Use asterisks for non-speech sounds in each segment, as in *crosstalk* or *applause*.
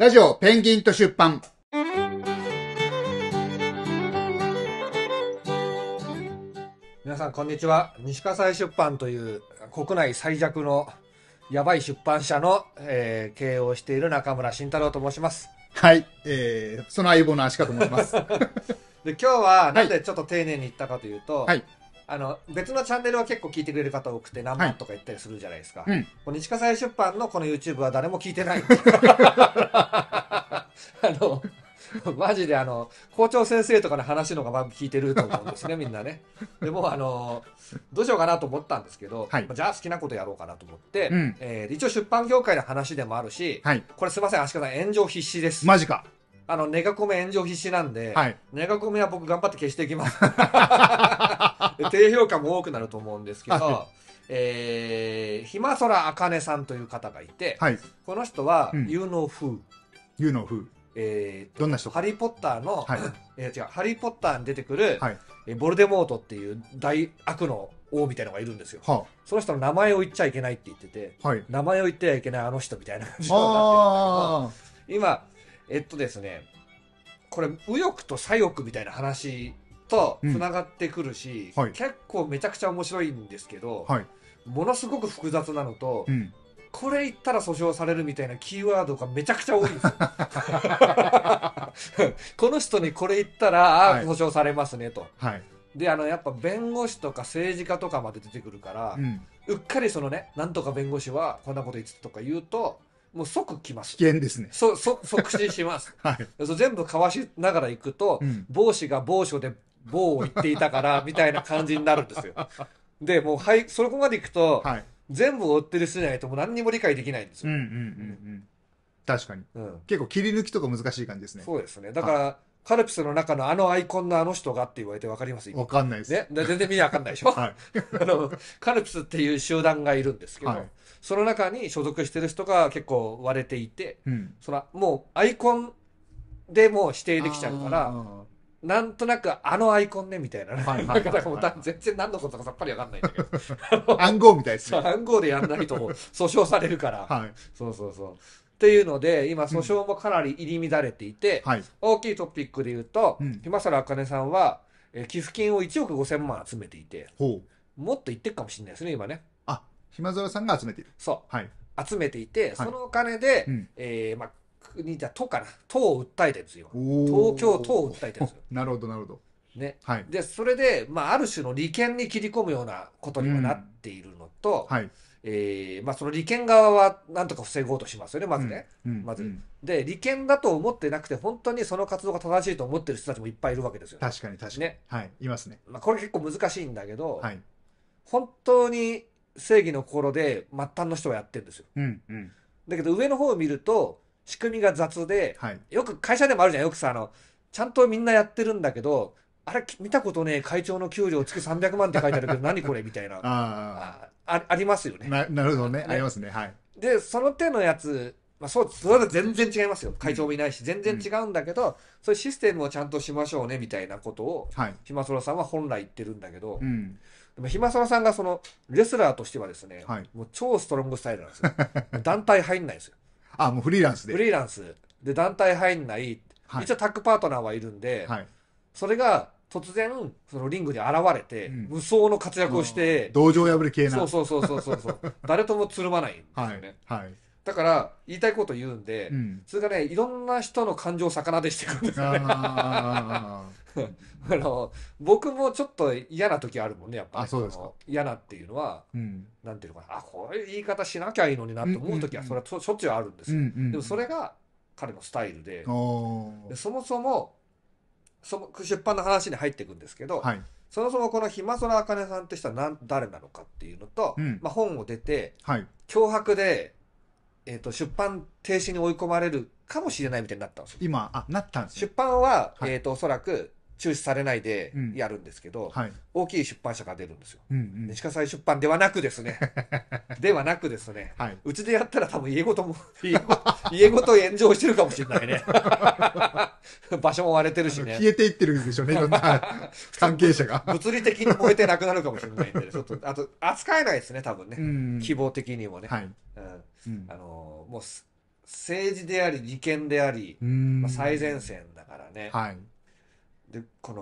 ラジオペンギンと出版。皆さんこんにちは。西葛西出版という国内最弱のやばい出版社の、えー、経営をしている中村慎太郎と申します。はい、えー、その相棒の足かと思います。*laughs* で今日はなぜちょっと丁寧に言ったかというと、はい、あの、別のチャンネルは結構聞いてくれる方多くて何万とか言ったりするじゃないですか。はい、うん。日課出版のこの YouTube は誰も聞いてない。*laughs* あの、マジであの、校長先生とかの話のがま聞いてると思うんですね、*laughs* みんなね。でもあの、どうしようかなと思ったんですけど、はい、じゃあ好きなことやろうかなと思って、うん、えー、一応出版業界の話でもあるし、はい、これすいません、足利さん炎上必至です。マジか。あの、ネガコメ炎上必至なんで、はい、ネガコメは僕頑張って消していきます。*laughs* 低評価も多くなると思うんですけど、えー、ひまそらあかねさんという方がいて、はい、この人は、ユーノーフ。ユーノ w えー、どんな人ハリー・ポッターの、はい、*laughs* え違う、ハリー・ポッターに出てくる、はい、えボルデモートっていう大悪の王みたいのがいるんですよ、はあ、その人の名前を言っちゃいけないって言ってて、はい、名前を言ってはいけないあの人みたいな感じになってる今、えっとですね、これ、右翼と左翼みたいな話とつながってくるし、うんはい、結構めちゃくちゃ面白いんですけど、はい、ものすごく複雑なのと、うん、これ言ったら訴訟されるみたいなキーワードがめちゃくちゃ多いんですよ。*laughs* この人にこれ言ったら、ああ、訴訟されますねと。はい、であのやっぱ弁護士とか政治家とかまで出てくるから、うん、うっかりそのねなんとか弁護士はこんなこと言ってたとか言うともう即来ます。危険ですね。そ、そ、即死します。*laughs* はい。全部かわしながら行くと、うん、帽子が某所で某を言っていたから、*laughs* みたいな感じになるんですよ。で、もう、はい、そこまで行くと、はい、全部追ってる人じゃないともう何にも理解できないんですよ。うんうんうんうん。確かに。うん、結構切り抜きとか難しい感じですね。そうですね。だから、カルピスの中のあのアイコンのあの人がって言われてわかりますわかんないです。ね、全然意味わかんないでしょ、*laughs* はい、あのカルピスっていう集団がいるんですけど、はい、その中に所属してる人が結構割れていて、うん、そのもうアイコンでも指定できちゃうから、なんとなくあのアイコンねみたいな、ね。全然何のことかさっぱりわかんないんだけど。*laughs* 暗号みたいですね。暗号でやんないと訴訟されるから。はい。そうそうそう。っていうので、今訴訟もかなり入り乱れていて、うんはい、大きいトピックで言うと、うん、今更あかねさんは、え寄付金を1億5000万集めていて、もっと言ってるかもしれないですね、今ね。島沢さんが集めている。そう。はい。集めていて、そのお金で、うん、えー、まあ、国だ、都かな。都を訴えてるんですよ。東京都を訴えてるんですよ。なるほど、なるほど。ね。はい。で、それで、まあ、ある種の利権に切り込むようなことにはなっているのと、うん、はい。えー、まあ、その利権側はなんとか防ごうとしますよね、まずね。うんまず、うん、で、利権だと思ってなくて、本当にその活動が正しいと思ってる人たちもいっぱいいるわけですよ、ね。確かに確かに。ね、はい、いますね。まあ、これ結構難しいんだけど、はい、本当に正義の心で末端の人はやってるんですよ。うんうん、だけど上の方を見ると仕組みが雑で、はい、よく会社でもあるじゃんよくさあのちゃんとみんなやってるんだけどあれ見たことねえ会長の給料月300万って書いてあるけど何これみたいなああありますよね。なるほどねありますね。はい、でその手のやつまあ、そうそれは全然違いますよ会長もいないし、全然違うんだけど、うん、そういうシステムをちゃんとしましょうねみたいなことを、はい、島空さんは本来言ってるんだけど、うん、でも、ひまさまさんがその、レスラーとしてはですね、はい、もう超ストロングスタイルなんですよ。*laughs* 団体入んないですよ。あ、もうフリーランスで。フリーランス。で、団体入んない。はい、一応タッグパートナーはいるんで、はい、それが突然、そのリングに現れて、うん、無双の活躍をして、同情破り系な。そうそうそうそうそう。*laughs* 誰ともつるまないんですよね。はい。だから、言いたいこと言うんで、うん、それがね、いろんな人の感情を逆なでしていくんですよね。あの僕もちょっと嫌な時あるもんねやっぱ、ね、あそうですか嫌なっていうのは、うん、なんていうのかなあこういう言い方しなきゃいいのになって思う時はそれはしょっちゅうあるんですよ、うんうんうん、でもそれが彼のスタイルででそもそもその出版の話に入っていくんですけど、はい、そもそもこの暇空あかねさんって人は誰なのかっていうのと、うん、まあ、本を出て、はい、脅迫で、えーと、出版停止に追い込まれるかもしれないみたいになったんですよ。今あなったんです、ね、出版は、はい、えーとおそらく中止されないでやるんですけど、はい、大きい出版社が出るんですよ。うんうん、西葛西出版ではなくですね。*laughs* ではなくですね、はい、うちでやったら多分家ごとも、家ごと、家ごと炎上してるかもしれないね。*laughs* 場所も割れてるしね。消えていってるんでしょうね、いろんな *laughs* 関係者が。物理的に燃えてなくなるかもしれないんで、ね、ちょっと、あと、扱えないですね、多分ね。希望的にもね。はい、うん、あのー、もう、政治であり、利権であり、まあ、最前線だからね。はいでこ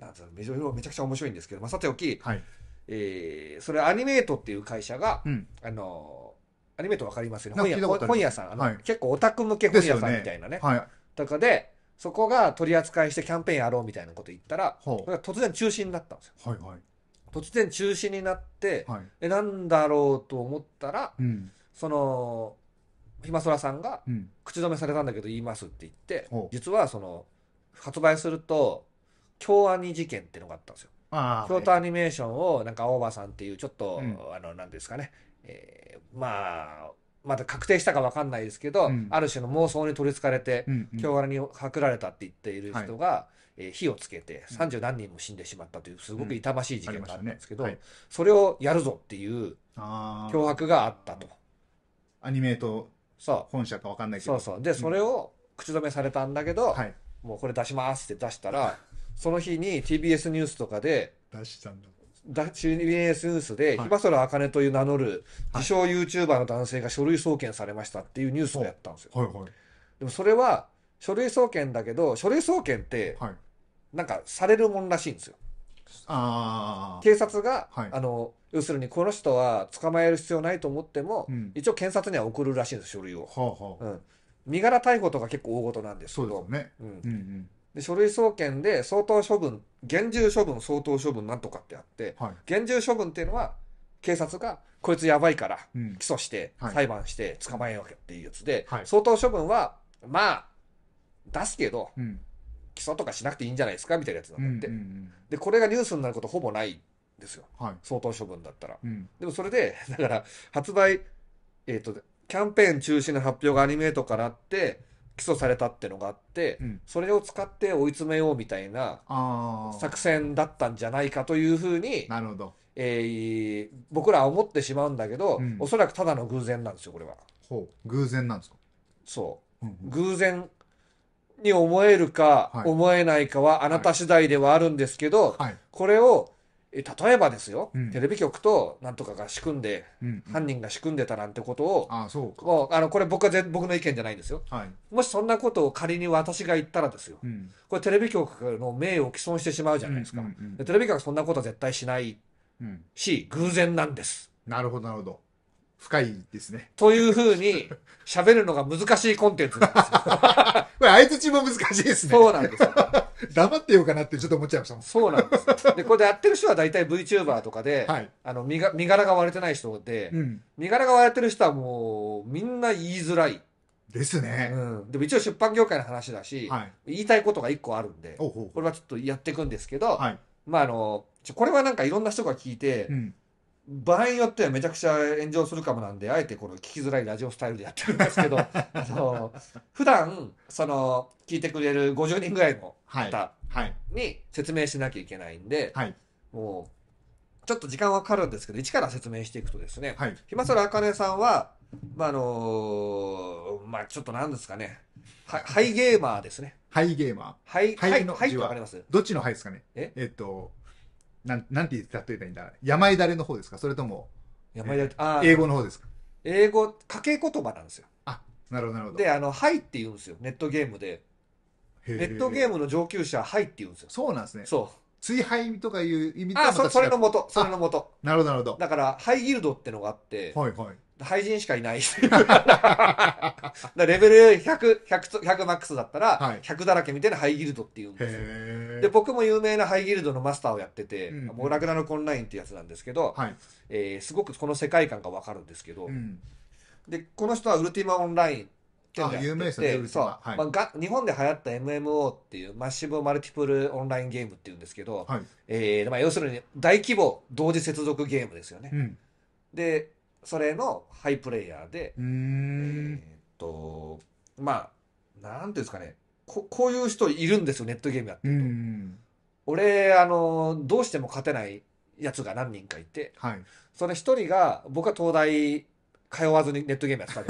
のなんつうのめちゃくちゃ面白いんですけど、まあ、さておき、はい、えー、それアニメートっていう会社が、うん、あのアニメートわかりますよね本屋本屋さんあの、はい、結構オタク向け本屋さんみたいなねね、はい、とかでそこが取り扱いしてキャンペーンやろうみたいなこと言ったら、は突然中止になったんですよ。はいはい、突然中止になって、はい、えなんだろうと思ったら、うん、そのひまそらさんが、口止めされたんだけど言いますって言って、うん、実はその発売すると京アニ事件っていうのがあったんですよ京都アニメーションをなんか大庭さんっていうちょっと、うん、あの何ですかね、えー、まあまだ確定したか分かんないですけど、うん、ある種の妄想に取りつかれて、京アニにはくられたって言っている人が、はい、えー、火をつけて三十何人も死んでしまったというすごく痛ましい事件があったんですけど、うんねはい、それをやるぞっていう脅迫があったと。アニメと本社か分かんないけどそうそうでそれを口止めされたんだけど、はいもうこれ出しますって出したら、*laughs* その日に TBS ニュースとかで、出したんだ。TBS ニュースで、はい、ひばあかねという名乗る、自称 YouTuber の男性が書類送検されましたっていうニュースをやったんですよ。はいはい、でもそれは、書類送検だけど、書類送検って、はい、なんかされるもんらしいんですよ。あ警察が、はい、あの要するにこの人は捕まえる必要ないと思っても、うん、一応検察には送るらしいんです書類を、はあはあうん、身柄逮捕とか結構大事なんですけど。ね。うん。うんうんで書類送検で相当処分厳重処分相当処分なんとかってあって、はい、厳重処分っていうのは警察がこいつやばいから起訴して、裁判して捕まえようっていうやつで、はい、相当処分はまあ出すけど、うん、起訴とかしなくていいんじゃないですかみたいなやつなんだって、うんうんうん、でこれがニュースになることほぼないですよ、相当処分だったら、でもそれで *laughs* だから発売えっ、ー、とキャンペーン中止の発表がアニメートからあって起訴されたってのがあって、うん、それを使って追い詰めようみたいな作戦だったんじゃないかというふうになるほど、えー、僕らは思ってしまうんだけど、うん、おそらくただの偶然なんですよこれは。ほう偶然なんですかそう、うんうん、偶然に思えるか思えないかはあなた次第ではあるんですけど、はいはい、これをえ例えばですよ、うんテレビ局となんとかが仕組んで、うん犯人が仕組んでたなんてことを、あそうかあのこれ僕は僕の意見じゃないんですよ。はい、もしそんなことを仮に私が言ったらですよ、うん、これテレビ局の名誉を毀損してしまうじゃないですか。うんうんうんでテレビ局はそんなことは絶対しないうん、し、偶然なんです。なるほどなるほど深いですねというふうに *laughs* 喋るのが難しいコンテンツなんですよ。*laughs* これ相も難しいですねそうなんですよ。*laughs* 黙ってようかなってちょっと思っちゃいましたもん。そうなんです。で、これでやってる人は大体 VTuber とかで、はい、あの身が身柄が割れてない人で、うん、身柄が割れてる人はもうみんな言いづらい。ですね。うん。でも一応出版業界の話だし、はい、言いたいことが一個あるんで、おうおうこれはちょっとやっていくんですけど、はい、まああの、これはなんかいろんな人が聞いて、うん場合によってはめちゃくちゃ炎上するかもなんであえてこの聞きづらいラジオスタイルでやってるんですけど *laughs* あの普段その聞いてくれる50人ぐらいの方に説明しなきゃいけないんで、はい、もうちょっと時間はかかるんですけど一から説明していくとですね、はい、ひまらあかねさんはまああのまあちょっとなんですかねはハイゲーマーですね。ハイゲーマー。ハイ、ハイの、わかりますどっちのハイですかねええっと、なん、なんて言ったと言えばいいんだ山井だれの方ですかそれとも、山井だれ、あ英語の方ですか英語、家計言葉なんですよ。あ、なるほど、なるほど。で、あの、はいって言うんですよ。ネットゲームで。ネットゲームの上級者ははいって言うんですよ。そうなんですね。そう。追廃とかいう意味とはあそれのもとそれのもとなるほどなるほどだからハイギルドってのがあって、はいはい、廃人しかいない。*laughs* レベル100、100、100マックスだったら、100だらけみたいなハイギルドっていうんですよ、はい。で、僕も有名なハイギルドのマスターをやってて、うんもうラグナのコンラインってやつなんですけど、はい、えー、すごくこの世界観がわかるんですけど、うん、で、この人はウルティマオンラインってってて、あ有名ですね、そう、はい、まあ日本で流行った MMO っていうマッシブマルティプルオンラインゲームっていうんですけど、はい、えー、まあ、要するに大規模同時接続ゲームですよね。うん、でそれのハイプレイヤーで、えー、っと、まあ、なんていうんですかね、ここういう人いるんですよ、ネットゲームやってると。俺、あの、どうしても勝てないやつが何人かいて、はい、その一人が、僕は東大通わずにネットゲームやってたわ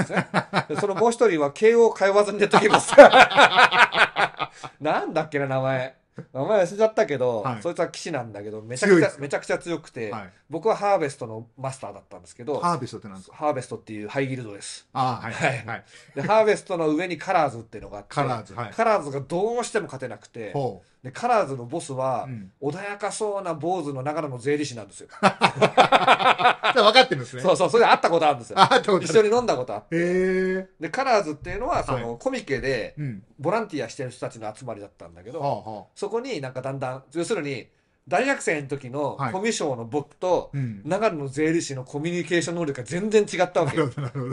けですね。そのもう一人は慶応通わずにネットゲームやってた。*laughs* なんだっけな、名前。名前忘れちゃったけど、はいそいつは騎士なんだけどめちゃくちゃめちゃくちゃ強くて、はい。僕はハーベストのマスターだったんですけどハーベストってですかハーベストっていうハイギルドですあはいはい。でハーベストの上にカラーズっていうのがあってカラーズ。はい。カラーズがどうしても勝てなくてほう。でカラーズのボスは、穏やかそうな坊主の中野の税理士なんですよ。*laughs* 分かってるんですね。そうそう、それで会ったことあるんですよ。一緒に飲んだことあって。で、カラーズっていうのは、その、コミケで、ボランティアしてる人たちの集まりだったんだけど、ははそこになんかだんだん、要するに、大学生の時のコミュ障の僕と、長野の税理士のコミュニケーション能力が全然違ったわけ。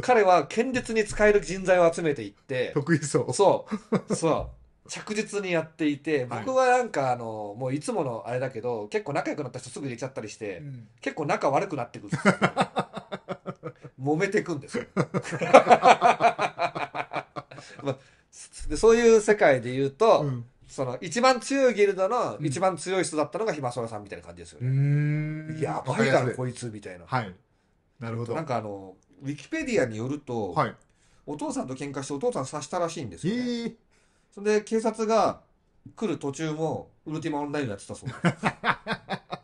彼は堅実に使える人材を集めていって。得意そう。そう。そう。着実にやっていて僕はなんかあの、もういつものあれだけど結構仲良くなった人すぐ入れちゃったりして、うん、結構仲悪くなってくるんですよ *laughs* 揉めてくんですよ *laughs* ま、そういう世界で言うと、うん、その一番強いギルドの一番強い人だったのが暇まそらさんみたいな感じですよね。やばいだろこいつみたいな。はい、なるほど。なんかあのウィキペディアによると、はい、お父さんと喧嘩してお父さん刺したらしいんですよ、ね、えーそれで警察が来る途中もウルティマオンラインやってたそうで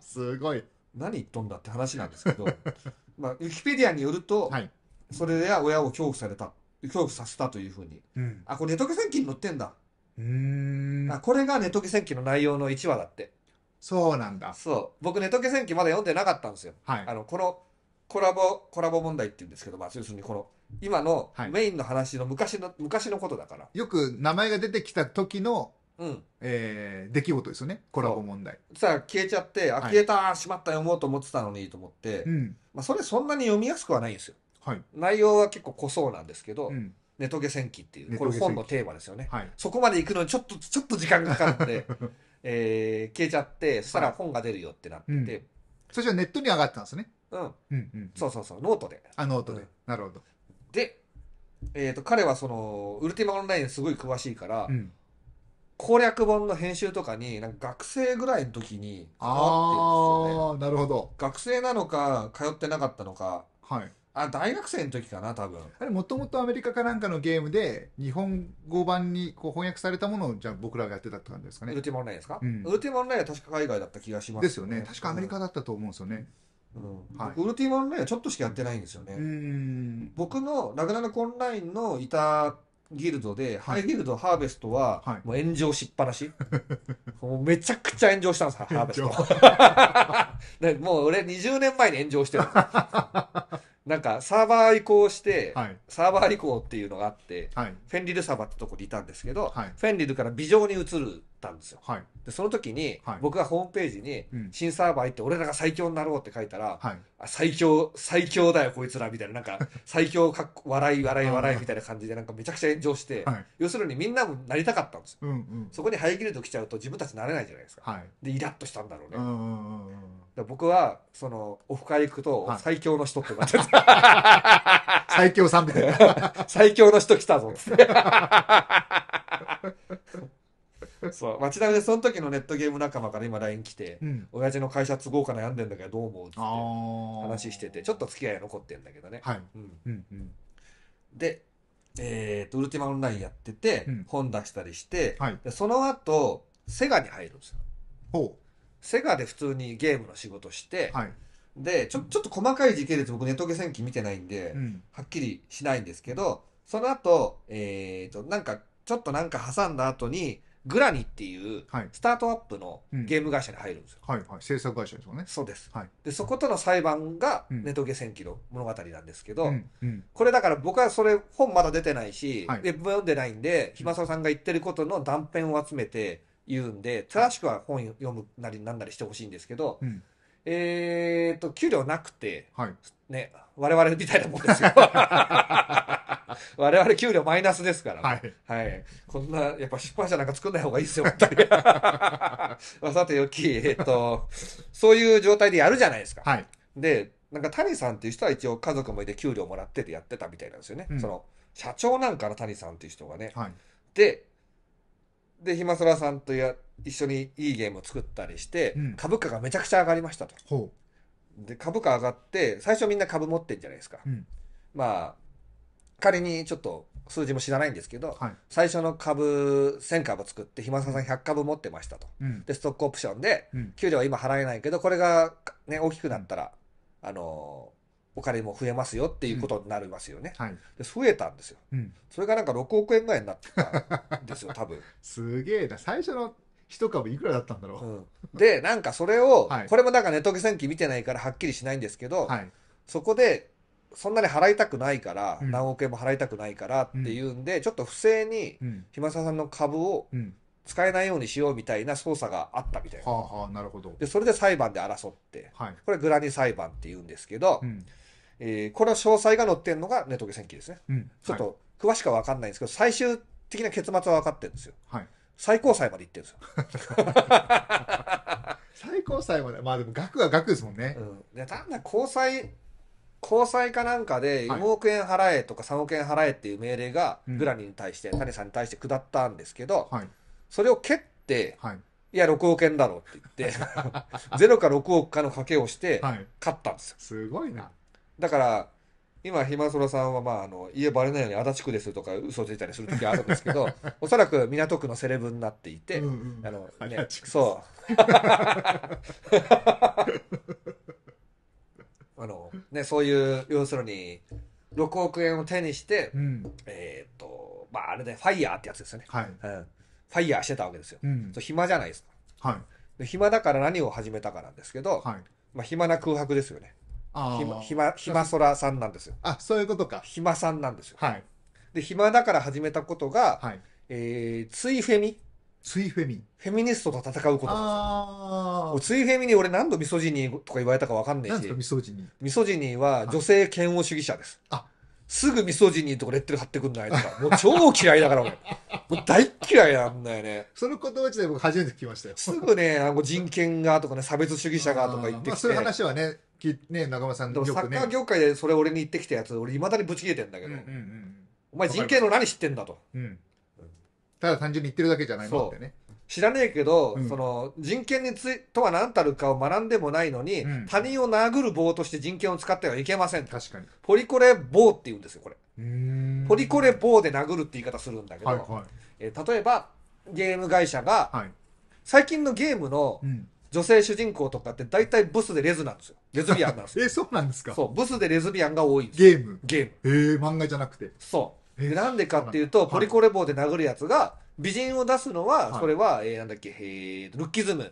す *laughs* すごい何言っとんだって話なんですけど *laughs* まあウィキペディアによると、はい、それで親を恐怖された恐怖させたというふうに、うん、あこれネトゲ戦記に載ってんだうんあこれがネトゲ戦記の内容の1話だってそうなんだそう僕ネトゲ戦記まだ読んでなかったんですよ、はい、あのこのコラボコラボ問題っていうんですけど、まあ、要するにこの今のメインの話の昔の、昔のことだから。よく名前が出てきた時の、うん。えー出来事ですよね。コラボ問題。さあ、消えちゃって、あ、消えたしまった、読もうと思ってたのにと思って、うん。まあ、それそんなに読みやすくはないんですよ。はい。内容は結構濃そうなんですけど、うん。ネトゲ戦記っていう、これ本のテーマですよね。はい。そこまで行くのにちょっと、ちょっと時間がかかって、*laughs* えー消えちゃって、そしたら本が出るよってなってて、そしたらネットに上がったんですね。うん、うんうん。そうそうそう、ノートで。あ、ノートで。うんなるほど。で、えー、と彼はそのウルティマオンラインすごい詳しいから、うん攻略本の編集とかになんか学生ぐらいの時にああ、ってなるほど。学生なのか通ってなかったのか。はい。あ大学生の時かな多分あれもともとアメリカかなんかのゲームで日本語版にこう翻訳されたものをじゃあ僕らがやってたって感じですかねウルティマオンラインですか、うん、ウルティマオンラインは確か海外だった気がします、ね、ですよね確かアメリカだったと思うんですよね、うんうんはい、僕ウルティマンラインはちょっとしかやってないんですよね。僕のラグナロクオンラインのいたギルドで、はい、ハイギルドハーベストは、もう炎上しっぱなし。*laughs* もうめちゃくちゃ炎上したんです、ハーベスト。*laughs* もう俺20年前に炎上してる。なんかサーバー移行して、はい、サーバー移行っていうのがあって、はい、フェンリルサーバーってとこにいたんですけど、はい、フェンリルからビジョンに移るたんですよ、でその時に、僕がホームページに、新サーバー行って俺らが最強になろうって書いたら、最強最強だよこいつらみたいななんか最強かっ笑い笑い笑いみたいな感じでなんかめちゃくちゃ炎上して、要するにみんなもなりたかったんですよ、うんうん、そこに早切ギと来ちゃうと自分たちなれないじゃないですか、でイラッとしたんだろうね、僕は、その、オフ会行くと、最強の人ってなっちゃった。*laughs* 最強さんみたいな。*laughs* 最強の人来たぞ、って。*laughs* そう。街中でその時のネットゲーム仲間から今 LINE 来て、うん、親父の会社都合か悩んでんだけどどう思うって話してて、ちょっと付き合い残ってんだけどね。はい。うんうん、、で、えっ、と、ウルティマオンラインやってて、うん、本出したりして、はい、でその後、セガに入るんですよ。ほセガで普通にゲームの仕事して、はい、でちょちょっと細かい時系列僕ネットゲ戦記見てないんで、うん、はっきりしないんですけどその後、えーと、なんかちょっとなんか挟んだ後にグラニっていうスタートアップのゲーム会社に入るんですよ。はい、はい、制作会社ですよね。そうです。はい、でそことの裁判がネトゲ戦記の物語なんですけど、うんうん、これだから僕はそれ本まだ出てないし、はい、も読んでないんで、ひまささんが言ってることの断片を集めて言うんで、正しくは本読むなりなんなりしてほしいんですけど、うん、えっと、給料なくて、はい、ね、我々みたいなもんですよ。我々給料マイナスですから、はい、はい。こんな、やっぱ出版社なんか作んない方がいいですよ、本当に。さてよき、えっ、と、そういう状態でやるじゃないですか。はい、で、なんか谷さんっていう人は一応家族もいて給料もらっててやってたみたいなんですよね。うん、その、社長なんかの谷さんっていう人がね。はい、で、で、ひまそらさんとや一緒にいいゲームを作ったりして、うん、株価がめちゃくちゃ上がりましたと。で、株価上がって、最初みんな株持ってんじゃないですか。うん、まあ、仮にちょっと数字も知らないんですけど、はい、最初の株1000株作ってひまさん100株持ってましたと、うん、でストックオプションで、給料は今払えないけどこれが、ね、大きくなったら、あのお金も増えますよっていうことになりますよね。うんはい、で増えたんですよ、うん、それがなんか6億円ぐらいになってたんですよ、*laughs* 多分すげえな、最初の一株いくらだったんだろう。うん、で、なんかそれを、はい、これもなんかネトゲ戦記見てないからはっきりしないんですけど、はい、そこで、そんなに払いたくないから、何億円も払いたくないからっていうんで、ちょっと不正に、暇沢さんの株を使えないようにしようみたいな操作があったみたいな。はあはあ、なるほど。で、それで裁判で争って、はい、これグラニ裁判って言うんですけど、うん、えー、これは詳細が載ってるのがネトゲ戦記ですね、うん、ちょっと詳しくは分かんないんですけど、最終的な結末は分かってるんですよ、はい、最高裁まで行ってるんですよ最高裁までまあでも額は額ですもんね、うん、だん高裁、高裁かなんかで4億円払えとか3億円払えっていう命令がグラニーに対して、うん、谷さんに対して下ったんですけど、はい、それを蹴って、はい、いや、6億円だろうって言って、*laughs* ゼロか6億かの賭けをして、勝ったんですよ。はい、すごいな。だから、今、ひまそらさんは、まあ、あの、家バレないように足立区ですとか嘘ついたりする時あるんですけど、*laughs* おそらく港区のセレブになっていて、うんうん、あの、ね、そう。*laughs* あの、ね、そういう、要するに、6億円を手にして、うん、えっ、と、まあ、あれで、ファイヤーってやつですよね。はい、うん。ファイヤーしてたわけですよ。うん、暇じゃないですか。はい。暇だから何を始めたかなんですけど、はい、まあ、暇な空白ですよね。ひま、ひま、ひまそらさんなんですよ。あ、そういうことか。ひまさんなんですよ。はい。で、暇だから始めたことが、はい。えー、ついフェミ。ついフェミ。フェミニストと戦うことああ。ですついフェミに俺何度ミソジニーとか言われたかわかんないし。何ですかミソジニー。ミソジニーは女性嫌悪主義者です。あすぐミソジニーとかレッテル貼ってくんないとか。もう超嫌いだから俺。*laughs* もう大嫌いなんだよね。その言葉自体僕初めて聞きましたよ。すぐね、あの人権がとかね、差別主義者がとか言ってきて。あまあ、そういう話はね、きね中村さん、ね、サッカー業界でそれ俺に言ってきたやつ俺いまだにぶち切れてんだけど、うんうんうん、お前人権の何知ってんだと、うん、ただ単純に言ってるだけじゃないもんってね知らねえけど、うん、その人権についとは何たるかを学んでもないのに、うん、他人を殴る棒として人権を使ってはいけません確かにポリコレ棒って言うんですよこれポリコレ棒で殴るって言い方するんだけど、はいはい、えー、例えばゲーム会社が、はい、最近のゲームの女性主人公とかって大体ブスでレズなんですよレズビアンなんです *laughs* え、そうなんですかそう、ブスでレズビアンが多いんですゲーム。ゲーム。えー、漫画じゃなくて。そう。なんでかっていうと、ポリコレ棒で殴るやつが、美人を出すのは、それは、えなんだっけ、えルッキズム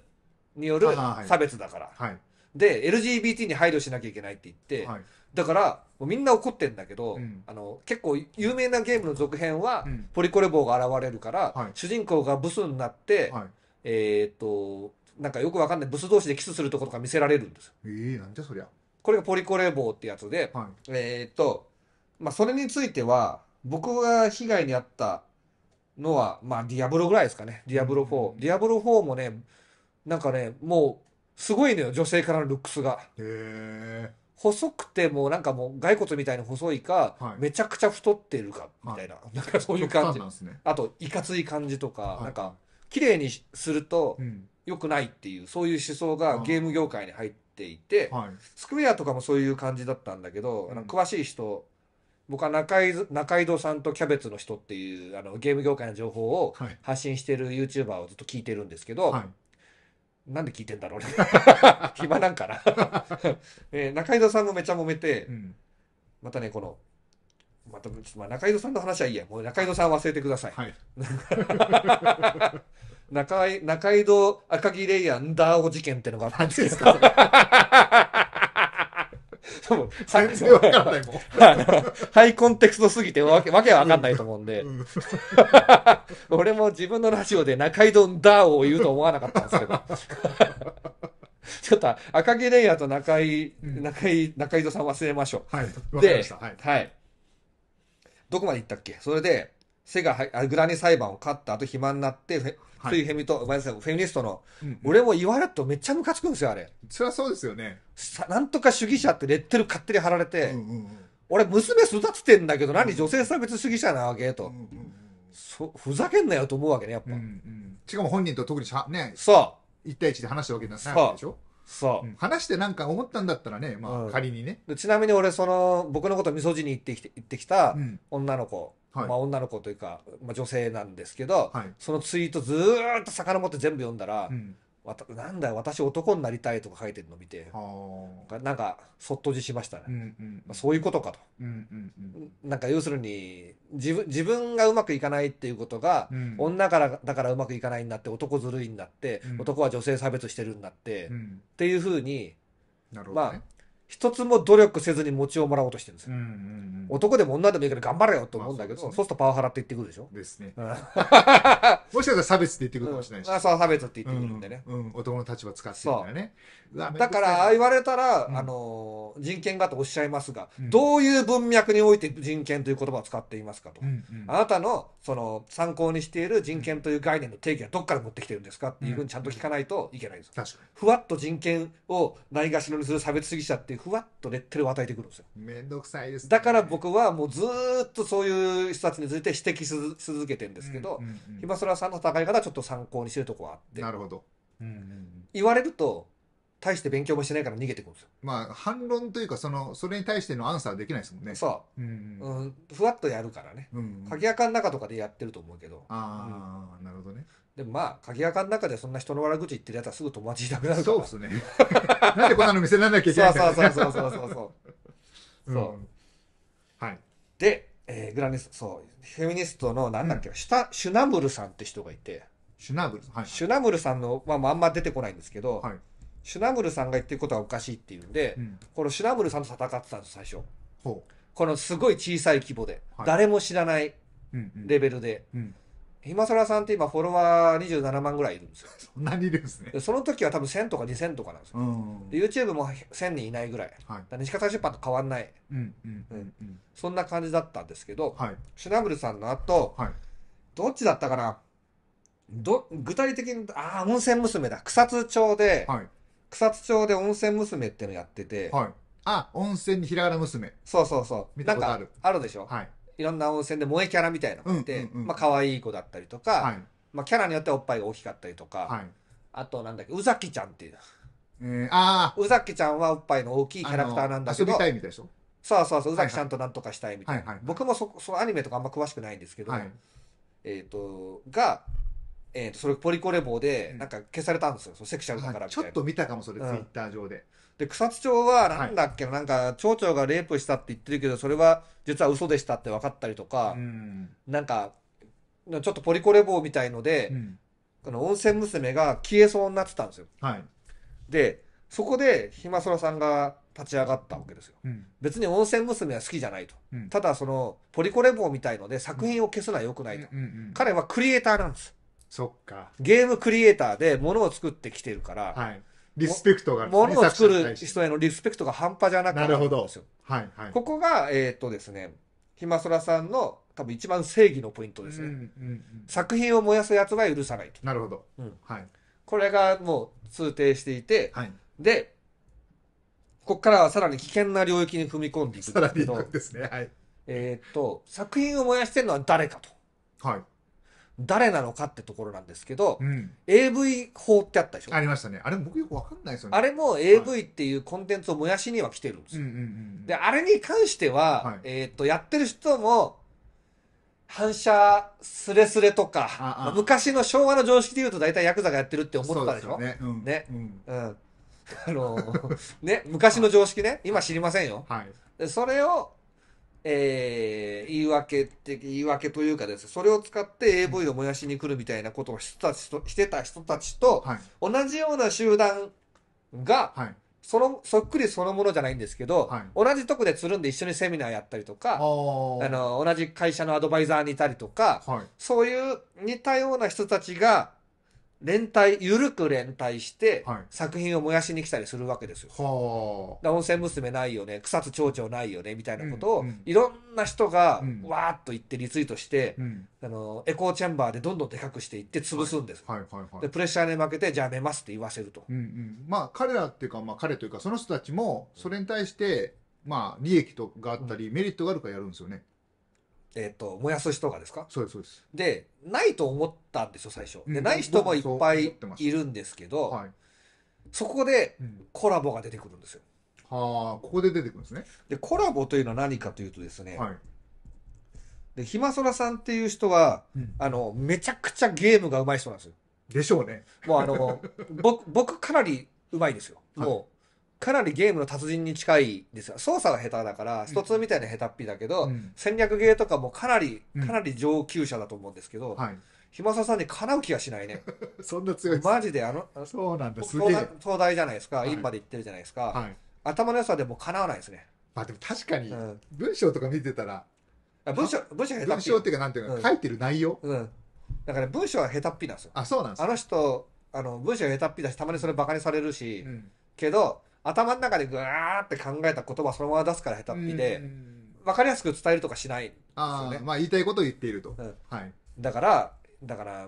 による差別だから。はい。で、LGBT に配慮しなきゃいけないって言って、はい。だから、みんな怒ってんだけど、うんあの、結構有名なゲームの続編は、うんポリコレ棒が現れるから、はい主人公がブスになって、はい。えっと、なんかよくわかんないブス同士でキスするとことか見せられるんですよ。ええー、なんじゃそりゃ。これがポリコレ棒ってやつで、はい、えっ、ー、と、まあ、それについては、僕が被害に遭ったのは、まあ、ディアブロぐらいですかね。ディアブロ4。うん、ディアブロ4もね、なんかね、もう、すごいのよ、女性からのルックスが。へ細くてもなんかもう骸骨みたいに細いか、はい、めちゃくちゃ太ってるかみたいな、はい、なんかそういう感じ、ね、あといかつい感じとか、はい、なんか綺麗にすると、うん、良くないっていう、そういう思想がゲーム業界に入っていて、はい、スクエアとかもそういう感じだったんだけど、うん、詳しい人、僕は中井中井戸さんとキャベツの人っていうあのゲーム業界の情報を発信してる YouTuber をずっと聞いてるんですけど、はい、なんで聞いてんだろうね。*laughs* 暇なんかな、*laughs* 中井戸さんもめちゃ揉めて、またね、この、また、中井戸さんの話はいいや。もう中井戸さん忘れてください。はい *laughs* 中井、中井戸赤木レイヤーンダーオ事件ってのが何ですか全然わかんないもん。ハイコンテクストすぎてわけ、わけわかんないと思うんで。うん俺も自分のラジオで中井戸ンダーを言うと思わなかったんですけど。ちょっと赤木レイヤーと中井、中井、中井戸さん忘れましょう。はい。で、はい、はい。どこまで行ったっけそれで、セガ、グラニ裁判を勝った後暇になって、はい、うフェミと、ごめんなさい、フェミニストの、うんうん、俺も言われるとめっちゃムカつくんですよ、あれ。そりゃそうですよね。なんとか主義者ってレッテル勝手に貼られて、うんうんうん、俺娘育ててんだけど何、女性差別主義者なわけと、うんうんうんそ。ふざけんなよと思うわけね、やっぱ。うんうん、しかも本人と特にね、そう。一対一で話したわけないでしょそう、うん、話してなんか思ったんだったらね、まあ、仮にね、うん、ちなみに俺その僕のことみそじに行ってきて言ってきた女の子はい、まあ、女の子というか、まあ、女性なんですけど、はい、そのツイートずっと遡って全部読んだら、うん、わたなんだよ私男になりたいとか書いてるの見てなんかそっとじしましたね、うんうんまあ、そういうことかと、うんうんうん、なんか要するに自分自分がうまくいかないっていうことが、うん、女からだからうまくいかないんだって男ずるいんだって、うん、男は女性差別してるんだって、っていうふうに、ね、まあ一つも努力せずに餅をもらおうとしてるんですよ。うんうんうん、男でも女でもいいから頑張れよと思うんだけど、まあそうね、そうするとパワハラって言ってくるでしょですね。もしかしたら差別って言ってくるかもしれないし。うん、あそう差別って言ってくるんでね。うん、うん、男の立場使ってるかね。だから、言われたら、うん、あの、人権がとおっしゃいますが、どういう文脈において人権という言葉を使っていますかと。うんうん、あなたの、その、参考にしている人権という概念の定義はどっから持ってきてるんですかっていうふうにちゃんと聞かないといけないんです、確かに。ふわっと人権をないがしろにする差別主義者っていうふわっとレッテルを与えてくるんですよ。めんどくさいです、ね、だから僕はもうずっとそういう視察について指摘し続けてるんですけど、うんひばそらさんの戦い方はちょっと参考にしてるとこはあって。なるほど。うんうんうん、言われると大して勉強もしないから逃げてくんですよ。まあ、反論というか、その、それに対してのアンサーできないですもんね。そう。うん、うん、ふわっとやるからね。うん、うん。鍵垢の中とかでやってると思うけど。ああ、うん、なるほどね。でもまあ、鍵垢の中でそんな人の悪口言ってるやつはすぐ友達いなくなるから。そうですね。*laughs* なんでこんなの見せられなきゃいけないんだそう、そうそうそうそうそう。そう。はい。で、えー、グラネス、そう、フェミニストの、なんだっけ、うん、シュシュナムルさんって人がいて。シュナムルさん。はい、シュナブルさんの、まあ、まあんま出てこないんですけど、はい。シュナブルさんが言ってることはおかしいっていうんで、うん、このシュナブルさんと戦ってたんです最初このすごい小さい規模で、はい、誰も知らないレベルで、うんう今更さんって今フォロワー27万ぐらいいるんですよ。そんなにいるんですね。その時は多分1000とか2000とかなんですよ。うんで YouTube も1000人いないぐらい。はい、だ西方出版と変わんない、うんうんうんうん。そんな感じだったんですけど、はい、シュナブルさんの後、はい、どっちだったかなど具体的に、ああ、温泉娘だ。草津町で、はい、草津町で温泉娘ってのやってて、はい。あ、温泉にひらがな娘。そうそうそう。見たことあるなんかあるでしょ、はい。い、ろんな温泉で萌えキャラみたいなのがあって、うんうんうんまあ可愛い子だったりとか、はい。まあキャラによってはおっぱいが大きかったりとか、はい。あとなんだっけ、宇崎ちゃんっていう。えー、ああ。宇崎ちゃんはおっぱいの大きいキャラクターなんだけど、遊びたいみたいでしょそうそうそう、宇崎ちゃんとなんとかしたいみたいな。はいはい僕もそ、そのアニメとかあんま詳しくないんですけど、はい。えっ、と、が、えー、とそれポリコレ棒でなんか消されたんですよ、うん、セクシャルだからみたいなちょっと見たかもそれ、うん、ツイッター上でで草津町はなんだっけ、はい、なんか町長がレイプしたって言ってるけどそれは実は嘘でしたって分かったりとか、うん、なんかちょっとポリコレ棒みたいので、うん、この温泉娘が消えそうになってたんですよ、はい、でそこでひまそらさんが立ち上がったわけですよ、うん、別に温泉娘は好きじゃないと、ただそのポリコレ棒みたいので作品を消すのはよくないと、彼はクリエイターなんですそっか。ゲームクリエイターでものを作ってきてるから、はい、リスペクトがものを作る人へのリスペクトが半端じゃなくなるんですよ。はいはい、ここが、えー、っとですね、ひまそらさんの多分一番正義のポイントですね。うんうんうん、作品を燃やす奴は許さないと。なるほど、うんはい。これがもう通底していて、はい、で、ここからはさらに危険な領域に踏み込んでいくんですけど、さらにですね、はい、えー、っと、作品を燃やしてるのは誰かと。はい。誰なのかってところなんですけど、うん、AV 法ってあったでしょありましたね。あれも僕よくわかんないですよね。あれも AV っていうコンテンツを燃やしには来てるんですよ。うんうんうん、で、あれに関しては、はい、えー、っと、やってる人も、反射すれすれとか、ああまあ、昔の昭和の常識で言うと大体ヤクザがやってるって思ったでしょね。うん。ね。うん。あの、ね、昔の常識ね、今知りませんよ。はい。それを、えー、言い訳って言い訳というかですそれを使って AV を燃やしに来るみたいなことをしてた人してた人たちと同じような集団が、はい、そのそっくりそのものじゃないんですけど、はい、同じとこでつるんで一緒にセミナーやったりとかあの同じ会社のアドバイザーにいたりとか、はい、そういう似たような人たちが連帯、ゆるく連帯して、作品を燃やしに来たりするわけですよ。は温泉娘ないよね、草津町長ないよね、みたいなことを、うんうん、いろんな人が、わーっと言ってリツイートして、うん、あの、エコーチェンバーでどんどんでかくしていって潰すんです。はいはいはいはい、で、プレッシャーに負けて、じゃあ寝ますって言わせると。うんうん、まあ、彼らっていうか、まあ、彼というか、その人たちも、それに対して、まあ、利益とがあったり、メリットがあるからやるんですよね。えっ、ー、と、燃やす人がですかそうです、そうです。で、ないと思ったんですよ、最初。で、ない人もいっぱいいるんですけど、はい、そこでコラボが出てくるんですよ。はあ、ここで出てくるんですね。で、コラボというのは何かというとですね、はい、で、ひまそらさんっていう人は、うん、あの、めちゃくちゃゲームが上手い人なんですよ。でしょうね。もうあの、僕、僕かなり上手いですよ。もかなりゲームの達人に近いですよ。操作が下手だから、スト2みたいな下手っぴだけど、うん、戦略ゲーとかもかなり、かなり上級者だと思うんですけど、はい、暇ささんにかなう気がしないね。*laughs* そんな強いマジで、あの、そうなんです東大じゃないですか、インパで言ってるじゃないですか、はい頭の良さでもかなわないですね。まあでも確かに、文章とか見てたら、うん、文章、文章下手っぴ。文章っていうか、なんていうか、書いてる内容うん。だから文章は下手っぴなんですよ。あ、そうなんですあの人、あの、文章下手っぴだし、たまにそれバカにされるし、けど、頭の中でぐわーって考えた言葉そのまま出すから下手っぴで、分かりやすく伝えるとかしないですよね。あまあ言いたいことを言っていると。うん、はい。だから、だから、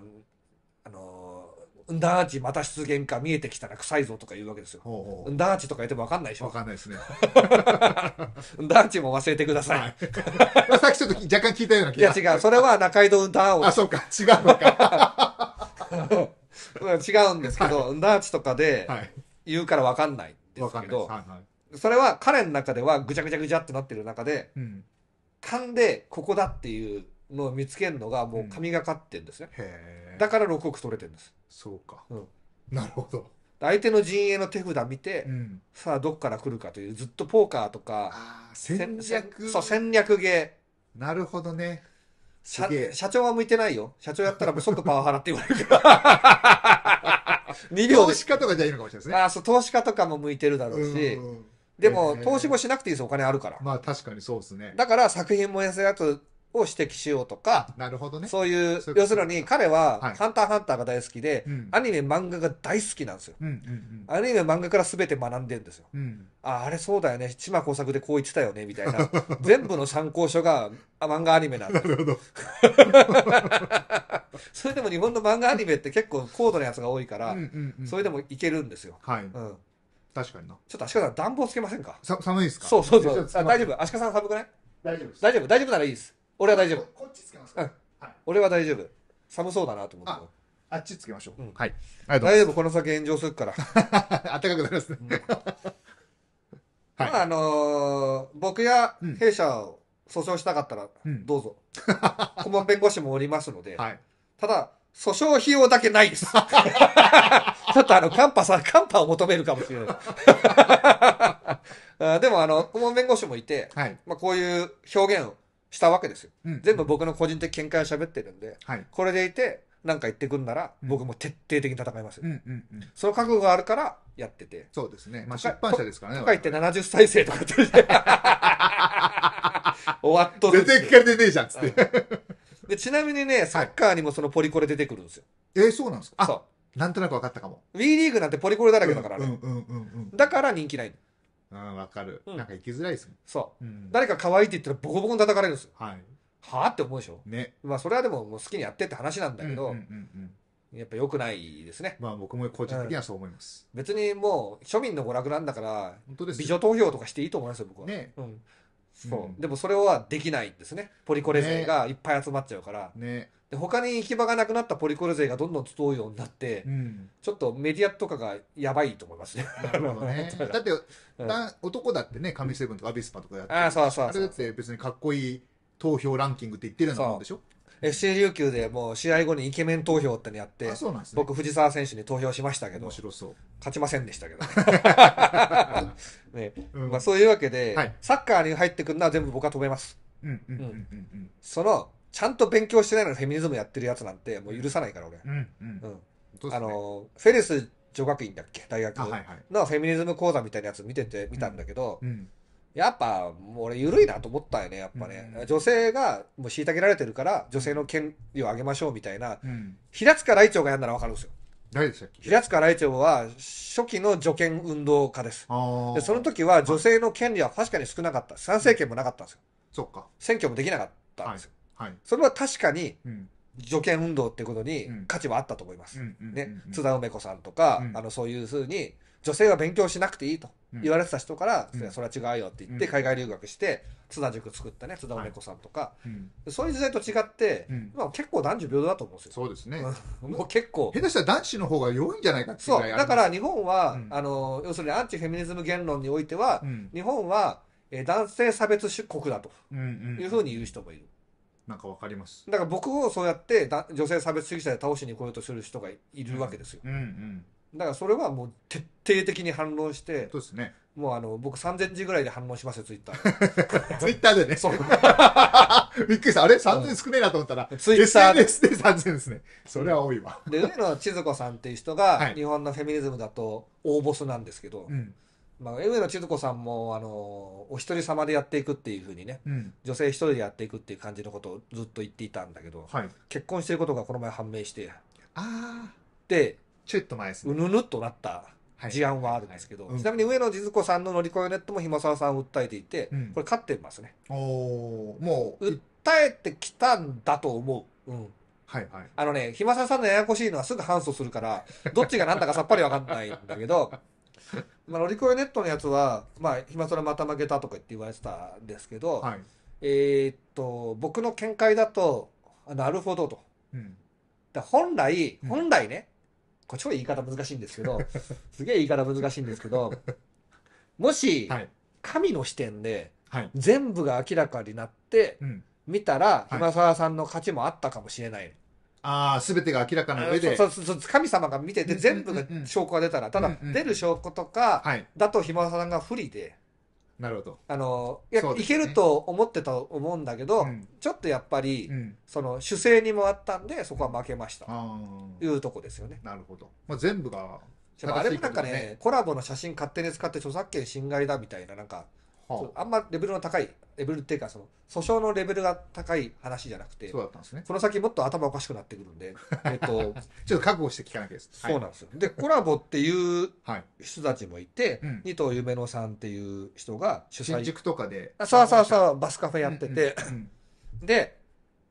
あのー、んだーちまた出現か見えてきたら臭いぞとか言うわけですよ。ほうんだーちとか言っても分かんないでしょ。分かんないですね。*laughs* うんだーちも忘れてください。はい、*laughs* さっきちょっと若干聞いたような気がいや違う、それは中井戸うんだーを。あ、そうか、違うのか。*laughs* 違うんですけど、はい、ダーチとかで言うから分かんない。ですけど、はいはい、それは彼の中ではぐちゃぐちゃぐちゃってなってる中で、うん、勘でここだっていうのを見つけるのがもう神がかってんですね、うん、だから6億取れてるんですそうか、うん、なるほど相手の陣営の手札見て、うん、さあどっから来るかというずっとポーカーとか戦略そう戦略ゲーなるほどね社長は向いてないよ社長やったら即パワハラって言われるから *laughs* 2投資家とかじゃいいのかもしれないですね。あそう、投資家とかも向いてるだろうし、うでも、えー、投資もしなくていいです、お金あるから。まあ確かにそうですね。だから作品燃やせやつを指摘しようとか、なるほどね。そういう、要するに彼は、ハンターハンターが大好きで、はい、アニメ漫画が大好きなんですよ。アニメ漫画から全て学んでるんですよ。うん、あ、あれそうだよね。島工作でこう言ってたよね、みたいな。*laughs* 全部の参考書が漫画アニメなんだ。なるほど。*laughs* それでも日本の漫画アニメって結構高度なやつが多いから、うんうんうん、それでもいけるんですよ。はい。うん。確かにな。ちょっと足利さん暖房つけませんかさ寒いですかそうそうそう。大丈夫。足利さん寒くない大丈夫大丈夫。大丈夫ならいいです。俺は大丈夫。こっちつけますか、うん、はい、俺は大丈夫。寒そうだなと思って。あっちつけましょう。うん、はい。大丈夫、この先炎上するから。暖 *laughs* かくなりますね。はい、まあ、あのー、僕や弊社を訴訟したかったら、どうぞ。*laughs* 顧、う、問、ん、弁護士もおりますので、はい、ただ、訴訟費用だけないです。*laughs* ちょっとあの、カンパさん、カンパを求めるかもしれない。*laughs* あでもあの、顧問弁護士もいて、はい、まあこういう表現をしたわけですよ。うん、全部僕の個人的見解を喋ってるんで、はい、これでいて、なんか言ってくんなら、僕も徹底的に戦いますよ、その覚悟があるからやってて。そうですね。まあ出版社ですからね。とか言って70再生とかって。*laughs* 終わっとる。全然聞かれてねえじゃん、つって。で、ちなみにね、サッカーにもそのポリコレ出てくるんですよ。えー、そうなんですかそなんとなく分かったかも。ウ WE リーグなんてポリコレだらけだからね。うんうんうんうん。だから人気ない。うん、わかる。なんか行きづらいですもん。そう。うん。誰か可愛いって言ったらボコボコに叩かれるんですよ。はい。はあって思うでしょね。まあ、それはでももう好きにやってって話なんだけど、うんうんうんうんやっぱ良くないですね。まあ僕も個人的にはそう思います。別にもう、庶民の娯楽なんだから、本当です美女投票とかしていいと思いますよ、僕は。ね。うん。そう、でもそれはできないんですねポリコレ勢がいっぱい集まっちゃうから、ね、で他に行き場がなくなったポリコレ勢がどんどん集うようになって、うん、ちょっとメディアとかがやばいと思いますね。ね *laughs* だって、うん、男だってね、神セブンとかアビスパとかやって、あそうそうそうれだって別にかっこいい投票ランキングって言ってるようなもんでしょ FCA 琉球でもう試合後にイケメン投票ってのやって、ね、僕藤沢選手に投票しましたけど、勝ちませんでしたけど *laughs* ねうん、まあ、そういうわけで、はい、サッカーに入ってくるのは全部僕は止めます。その、ちゃんと勉強してないのにフェミニズムやってるやつなんてもう許さないから俺。うんうんあの、フェリス女学院だっけ大学のフェミニズム講座みたいなやつ見てて、見たんだけど、うんやっぱ、俺、緩いなと思ったよね、やっぱね。うん、女性が、もう虐げられてるから、女性の権利を上げましょうみたいな、うん、平塚雷長がやんならわかるんですよ。誰でしたっけ平塚雷長は、初期の助権運動家です。で、その時は、女性の権利は確かに少なかった。参政権もなかったんですよ。そっか。選挙もできなかったんですよ。はい。はい、それは確かに、う権運動ってことに価値はあったと思います。ね。津田梅子さんとか、あの、そういうふうに、女性は勉強しなくていいと言われてた人から、うん、それは違うよって言って海外留学して、津田塾作ったね津田梅子さんとか、はいうん、そういう時代と違って、うん、まあ、結構男女平等だと思うんですよそうですねもう結構下手したら男子の方が弱いんじゃないかってそうだから日本は、うん、あの要するにアンチフェミニズム言論においては、日本は、え男性差別出国だというふうに言う人もいる、なんかわかります。だから僕をそうやってだ女性差別主義者で倒しに来ようとする人がいるわけですよ。うんうんだからそれはもう徹底的に反論してそうですねもうあの僕3000字ぐらいで反論しますよツイッター *laughs* ツイッターでねそう *laughs* びっくりしたあれ3000少ねえなと思ったら、*laughs* ツイッターで SNS で3000ですねそれは多いわ、で上野千鶴子さんっていう人が、日本のフェミニズムだと大ボスなんですけど、まあ、上野千鶴子さんもあのお一人様でやっていくっていうふうにね、女性一人でやっていくっていう感じのことをずっと言っていたんだけど、結婚してることがこの前判明してああでちょっと前ですね。うぬぬっとなった事案はあるんですけど、はいはいうん、ちなみに上野鶴子さんの乗り越えネットもひ沢さんを訴えていて、うん、これ勝ってますね。おお、もう。訴えてきたんだと思う。うん。はいはい。あのね、ひまさんのややこしいのはすぐ反訴するから、*laughs* どっちが何だかさっぱりわかんないんだけど、*laughs* まあ、乗り越えネットのやつは、まあ、ひままた負けたとか言って言われてたんですけど、はい、えー、っと、僕の見解だと、なるほどと。うん、本来、本来ね、うんこれ超言い方難しいんですけど、*laughs* すげえ言い方難しいんですけど、もし、神の視点で、全部が明らかになって、見たら、暇沢さんの勝ちもあったかもしれない。ああ、全てが明らかな上で。そうそうそう、神様が見てて、全部が証拠が出たら、ただ、出る証拠とか、だと、ひまさんが不利で、なるほどあのいや、ね、いけると思ってたと思うんだけど、うん、ちょっとやっぱり、うん、その主勢にもあったんでそこは負けました、うん、いうとこですよね。なるほど、まあ、全部が、ね、あれもなんかねコラボの写真勝手に使って著作権侵害だみたいななんか、はあ、あんまレベルの高いレベルっていうかその訴訟のレベルが高い話じゃなくてそうだったんですねこの先もっと頭おかしくなってくるんで、*laughs* えっと、ちょっと覚悟して聞かなきゃです、はい、そうなんですよでコラボっていう人たちもいて、はい、二藤夢乃さんっていう人が主催新宿とかでさあさあさあバスカフェやってて、うんうん、*laughs* で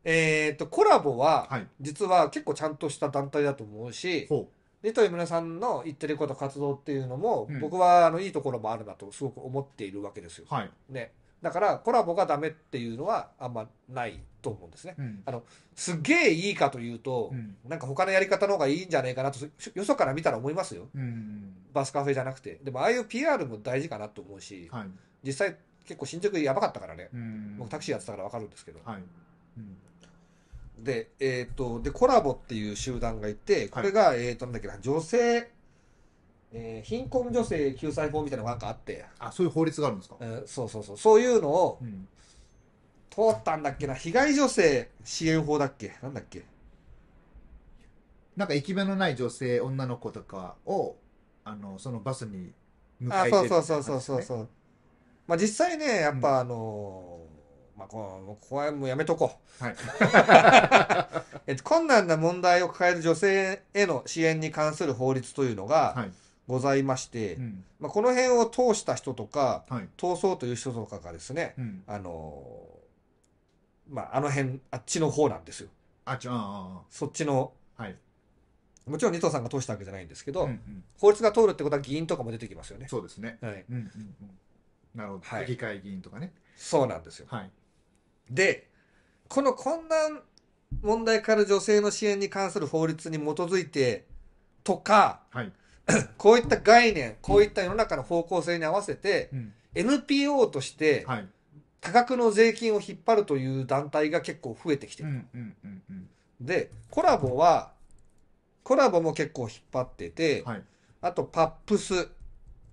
えー、っとコラボは、実は結構ちゃんとした団体だと思うし、ほうリトイムさんの言ってること活動っていうのも、僕はあのいいところもあるなとすごく思っているわけですよ。はい、ね。だからコラボがダメっていうのはあんまないと思うんですね。うん、あのすげえいいかというと、うん、なんか他のやり方の方がいいんじゃないかなとよそから見たら思いますよ、うん、バスカフェじゃなくてでもああいう PR も大事かなと思うし、はい、実際結構新宿やばかったからね、僕タクシーやってたから分かるんですけど、はい、で,、えーと、とでコラボっていう集団がいてこれが、はい、えーとなんだっけな女性えー、貧困女性救済法みたいなのがなんかあって、あ、そういう法律があるんですかえそうそうそう、そういうのをうん。通ったんだっけな、被害女性支援法だっけなんだっけなんか行き場のない女性、女の子とかを、あの、そのバスに迎あえてそうそうそうそうそうそう。まあ実際ね、やっぱあのーまあこう、こはもうやめとこう。はい。*laughs* え困難な問題を抱える女性への支援に関する法律というのが、はい。ございまして、うん、まあ、この辺を通した人とか、はい、通そうという人とかがですね、うん、あのまあ、あの辺あっちの方なんですよ。あっちあそっちの、はい、もちろん二藤さんが通したわけじゃないんですけど、うんうん、法律が通るってことは議員とかも出てきますよね。そうですね、はいうんうんうん、なるほど、はい、議会議員とかね。そうなんですよ、はい、でこの困難問題から女性の支援に関する法律に基づいてとか、はい、*coughs* こういった概念、こういった世の中の方向性に合わせて、うん、NPO として、多額の税金を引っ張るという団体が結構増えてきてる。うんうんうんで、コラボは、コラボも結構引っ張ってて、はい、あとパップス。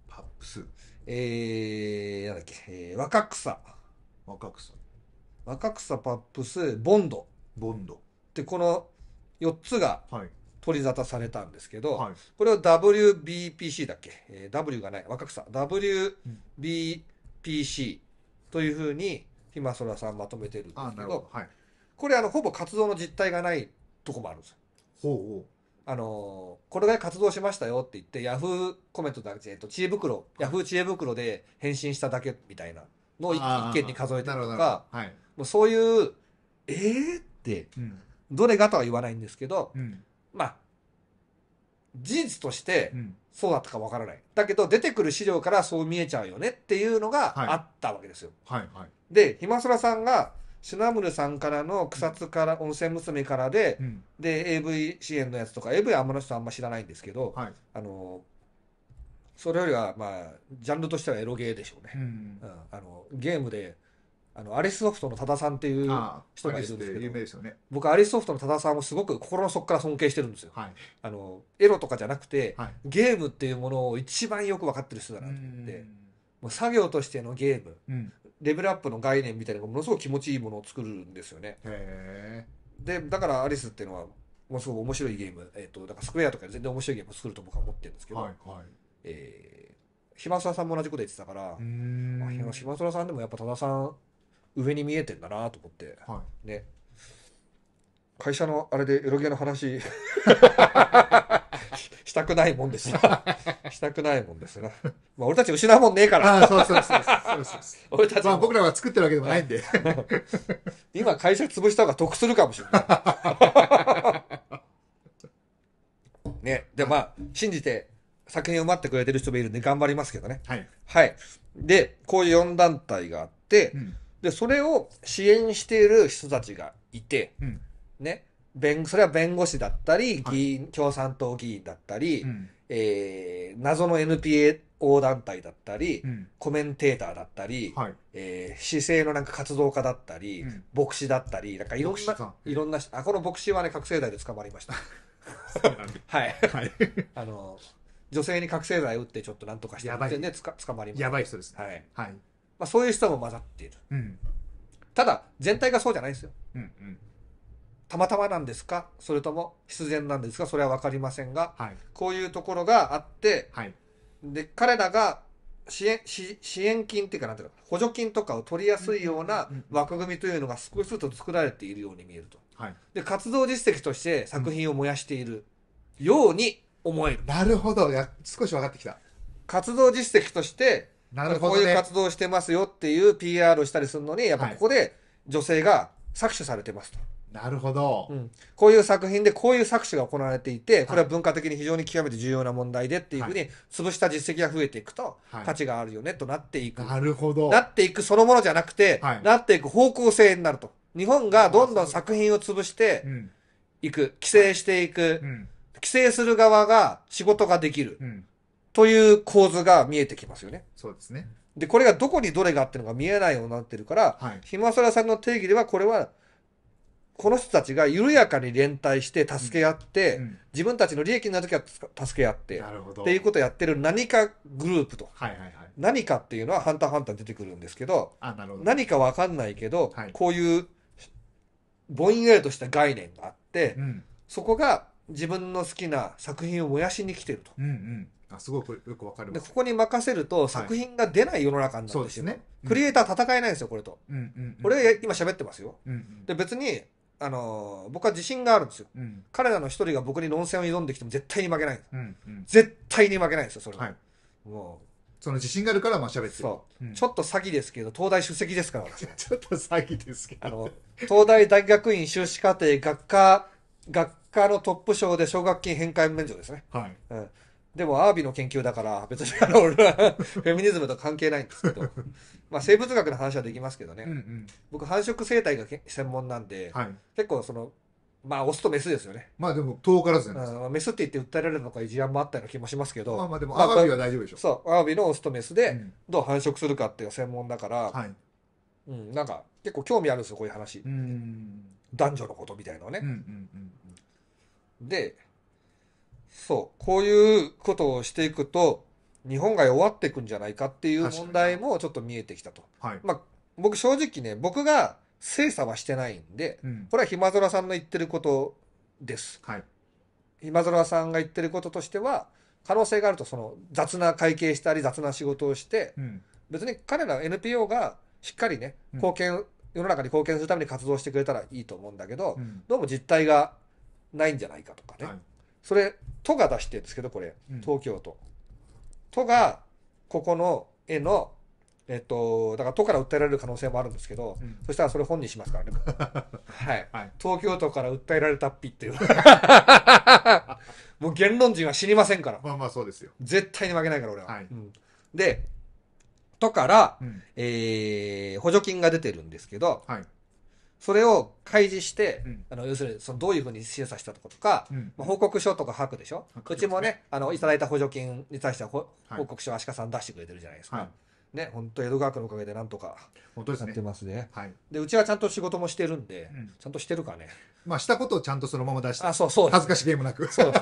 パップス。えー、なんだっけ、えー、若草。若草。若草パップス、ボンド。ボンド。で、この4つが、はい取り沙汰されたんですけど、はい、これを WBPC だっけ、えー、W がない若草 WBPC というふうにひまそらさんまとめてるんですけど、どはい、これあのほぼ活動の実態がないとこもあるんですよ。ほうほうあのこれぐ活動しましたよって言ってヤフーコメントだけ、えっと、知恵袋、はい、ヤフー知恵袋で返信しただけみたいなのを一件に数えたりとか、はい、もうそういうえー、って、うん、どれがとは言わないんですけど、うん、まあ、事実としてそうだったかわからない、うん、だけど出てくる資料からそう見えちゃうよねっていうのがあったわけですよ。はいはいはい、でひまそらさんがシュナムルさんからの草津から温泉娘からで、うん、で AV 支援のやつとか AV あんまの人あんま知らないんですけど、はい、あのそれよりはまあジャンルとしてはエロゲーでしょうね、うん、うん、あのゲームであのアリスソフトの多田さんっていう人がいるんですけど、ね、僕アリスソフトの多田さんをすごく心の底から尊敬してるんですよ、はい、あのエロとかじゃなくて、はい、ゲームっていうものを一番よく分かってる人だなと思ってもう作業としてのゲーム、うん、レベルアップの概念みたいなのがものすごく気持ちいいものを作るんですよねでだからアリスっていうのはものすごく面白いゲーム、えーと、だからスクエアとかで全然面白いゲームを作ると僕は思ってるんですけど、はいはい、えー、ひさんも同じこと言ってたから、あひさんでもやっぱ多田さん上に見えてんだなと思って、はい、ね会社のあれでエロゲの話 *laughs* したくないもんですよしたくないもんですよまあ俺たち失うもんねえから。あそうそうそうそうそう俺たち。僕らは作ってるわけでもないんで。今会社潰した方が得するかもしれない。ね。で、まあ、信じて作品を待ってくれてる人もいるんで頑張りますけどね。はい。はい。で、こういう4団体があって、うんで、それを支援している人たちがいて、うん、ね、弁、それは弁護士だったり、議員、はい、共産党議員だったり、うん、えー、謎の NPO 団体だったり、うん、コメンテーターだったり、はい、えー、市政のなんか活動家だったり、うん、牧師だったり、なんかいろんな、いろんな、あ、この牧師はね、覚醒剤で捕まりました。はい。はい。*laughs* あの、女性に覚醒剤打ってちょっとなんとかして、やばい。ね、捕まりました。やばい人ですね。はい。はいまあ、そういう人も混ざっている。うん、ただ、全体がそうじゃないですよ。うんうん、たまたまなんですかそれとも必然なんですかそれは分かりませんが、はい、こういうところがあって、はい、で彼らが支援支援金っていうかなんていうか補助金とかを取りやすいような枠組みというのが少しずつ作られているように見えると、はい、で活動実績として作品を燃やしているように思える、うん、なるほどや少し分かってきた活動実績としてなるほど、ね、こういう活動をしてますよっていう PR をしたりするのに、やっぱここで女性が搾取されてますと。なるほど、うん、こういう作品でこういう搾取が行われていて、これは文化的に非常に極めて重要な問題でっていうふうに、潰した実績が増えていくと、価値があるよねとなっていく、なるほど。なっていくそのものじゃなくて、はい、なっていく方向性になると。日本がどんどん作品を潰していく、規制していく、はいうん、規制する側が仕事ができる。うんという構図が見えてきますよね。そうですね。で、これがどこにどれがあってのが見えないようになってるから、はい、ひまそらさんの定義ではこれは、この人たちが緩やかに連帯して助け合って、うんうん、自分たちの利益になるときは助け合って、っていうことをやってる何かグループと。はいはいはい、何かっていうのはハンターハンター出てくるんですけど、あなるほど何かわかんないけど、はい、こういうぼんやりとした概念があって、うん、そこが自分の好きな作品を燃やしに来てると。うんうんあすごくよくわかるでここに任せると作品が出ない世の中になってそうですよね、うん、クリエイター戦えないんですよこれと、うんうんうん、これ今喋ってますよ、うんうん、で別にあの僕は自信があるんですよ、うん、彼らの一人が僕に論戦を挑んできても絶対に負けない、うんうん、絶対に負けないんですよそれは、はい、もうその自信があるからまあ喋ってそう、ん、ちょっと詐欺ですけど東大首席ですから *laughs* ちょっと詐欺ですけどあの東大大学院修士課程学科学科のトップ賞で奨学金返還免除ですねはい、うんでも、アワビの研究だから、別にあの、俺は *laughs* フェミニズムと関係ないんですけど、まあ、生物学の話はできますけどね。うんうん、僕、繁殖生態が専門なんで、はい、結構、その、まあ、オスとメスですよね。まあ、でも、遠からずですメスって言って訴えられるのか、一案もあったような気もしますけど。まあまあ、でも、アワビは大丈夫でしょ。そう、アワビのオスとメスで、どう繁殖するかっていう専門だから、うん、はい、うん、なんか、結構興味あるんですよ、こういう話。う男女のことみたいなのね。うんうんうん、で、そう、こういうことをしていくと、日本が弱っていくんじゃないかっていう問題もちょっと見えてきたと。はい、まあ、僕正直ね、僕が精査はしてないんで、うん、これはひまぞらさんの言ってることです。はい。ひまぞらさんが言ってることとしては、可能性があると、その雑な会計したり雑な仕事をして、うん、別に彼ら NPO がしっかりね、貢献、うん、世の中に貢献するために活動してくれたらいいと思うんだけど、どうも実態がないんじゃないかとかね。はいそれ、都が出してるんですけど、これ、東京都。都が、ここの絵の、えっと、だから都から訴えられる可能性もあるんですけど、うん、そしたらそれ本にしますからね。*laughs* はい、はい。東京都から訴えられたっぴっていう。*laughs* もう言論人は死にませんから。まあまあそうですよ。絶対に負けないから俺は。はいうん、で、都から、うん、えー、補助金が出てるんですけど、はい、それを開示して、うん、あの要するにそのどういうふうに審査したとことか、うん、まあ、報告書とか吐くでしょ、うちもねあのいただいた補助金に対しては報告書を足利さん出してくれてるじゃないですか、はいね、本当江戸川区のおかげでなんとかやってますね。で、ねはい、うちはちゃんと仕事もしてるんで、うん、ちゃんとしてるかね。まあ、したことをちゃんとそのまま出して、あそうそう恥ずかしげもなく。そう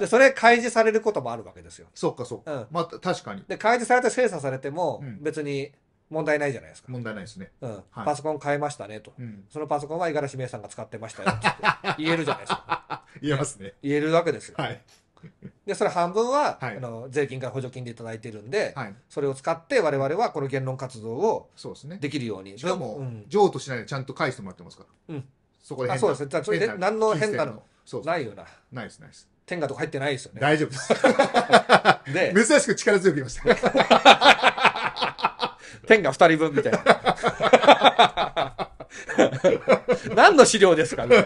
で、それ開示されることもあるわけですよ。*laughs* そうか、そうか。うん、まあ、確かに。で、開示されて精査されても、別に問題ないじゃないですか。問題ないですね。うん。はい、パソコン買えましたねと。うん、そのパソコンは五十嵐名さんが使ってましたよって *laughs* 言えるじゃないですか。言えますね。言えるわけですよ。はい。で、それ半分は、はい、あの税金から補助金でいただいてるんで、はい、それを使って我々はこの言論活動をできるように。しかも、うん、譲渡しないでちゃんと返してもらってますから。うん。そこで変そうですね。それ何の変なのないよな。ないです、ないです。天下とか入ってないですよね。大丈夫です。*laughs* で、*laughs* 珍しく力強く言いました。天下二人分みたいな。*laughs* 何の資料ですかね。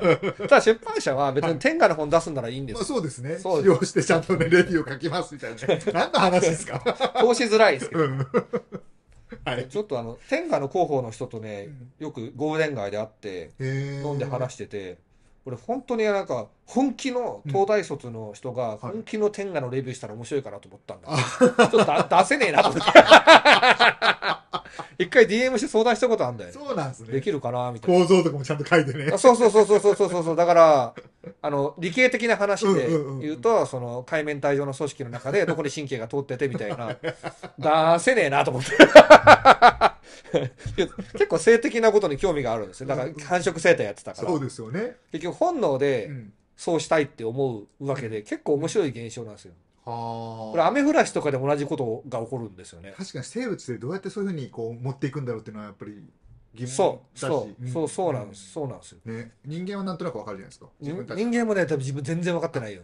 ただ出版社は別に天下の本出すならいいんです、まあ、そうですね。そう資料してちゃんとね、レビューを書きますみたいな何の話ですか通しづらいですけど。うんはい、ちょっとあの、天下の広報の人とね、よくゴールデン街で会って、飲んで話してて、俺本当になんか、本気の東大卒の人が、本気の天下のレビューしたら面白いかなと思ったんだ、うんはい、ちょっと出せねえなと思って。一回 DM して相談したことあるんだよ、ね。そうなんですね。できるかなみたいな。構造とかもちゃんと書いてね。そうそうそうそうそうそうそう。だから、あの、理系的な話で言うと、うんうんうん、その、海面体上の組織の中でどこに神経が通っててみたいな、出せねえなと思って。*laughs* 結構性的なことに興味があるんですよ。だから繁殖生態やってたから。そうですよね。結局本能で、そうしたいって思うわけで、結構面白い現象なんですよ。これ雨降らしとかでも同じことが起こるんですよね確かに生物でどうやってそういうふうにこう持っていくんだろうっていうのはやっぱり疑問だしそうそう、そうそうなんですそうなんですよ、ね、人間はなんとなくわかるじゃないですか自分たち人間もね多分自分全然分かってないよ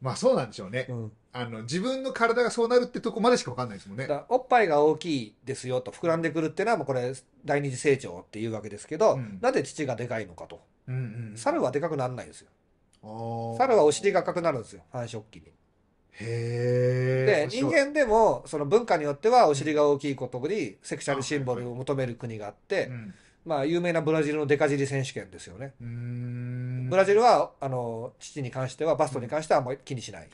まあそうなんでしょうね、うん、あの自分の体がそうなるってとこまでしか分かんないですもんねおっぱいが大きいですよと膨らんでくるっていうのはもうこれ第二次成長っていうわけですけど、うん、なぜ父がでかいのかと、うんうん、猿はでかくならないんですよ猿はお尻が赤くなるんですよ繁殖期にへで、人間でも、その文化によってはお尻が大きいことにセクシャルシンボルを求める国があって、まあ、有名なブラジルのデカ尻選手権ですよね。ブラジルは、あの、父に関しては、バストに関してはあんまり気にしない。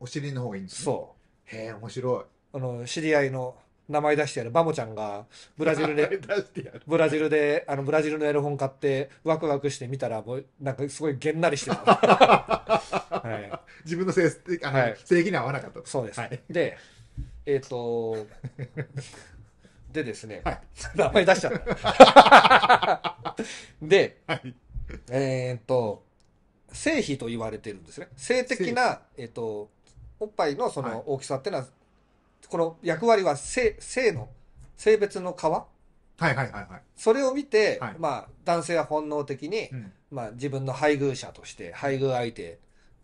お尻の方がいいんです、そう。へえ、面白い。あの、知り合いの、名前出してやるバモちゃんがブラジルで *laughs* ブラジルであのブラジルのエロ本買ってワクワクしてみたらもうなんかすごいげんなりしてた *laughs* はい、*laughs* 自分の性あはい、正義に合わなかったそうです、はい、でえっ、ー、とでですね、はい、*laughs* 名前出しちゃった *laughs* で、はい、えっ、ー、と性比と言われてるんですね性的な、えーと、とおっぱいのその大きさっていうのは、はい、この役割は性性の性別の皮はいはいはいはい、それを見て、はい、まあ、男性は本能的に、うん、まあ、自分の配偶者として配偶相手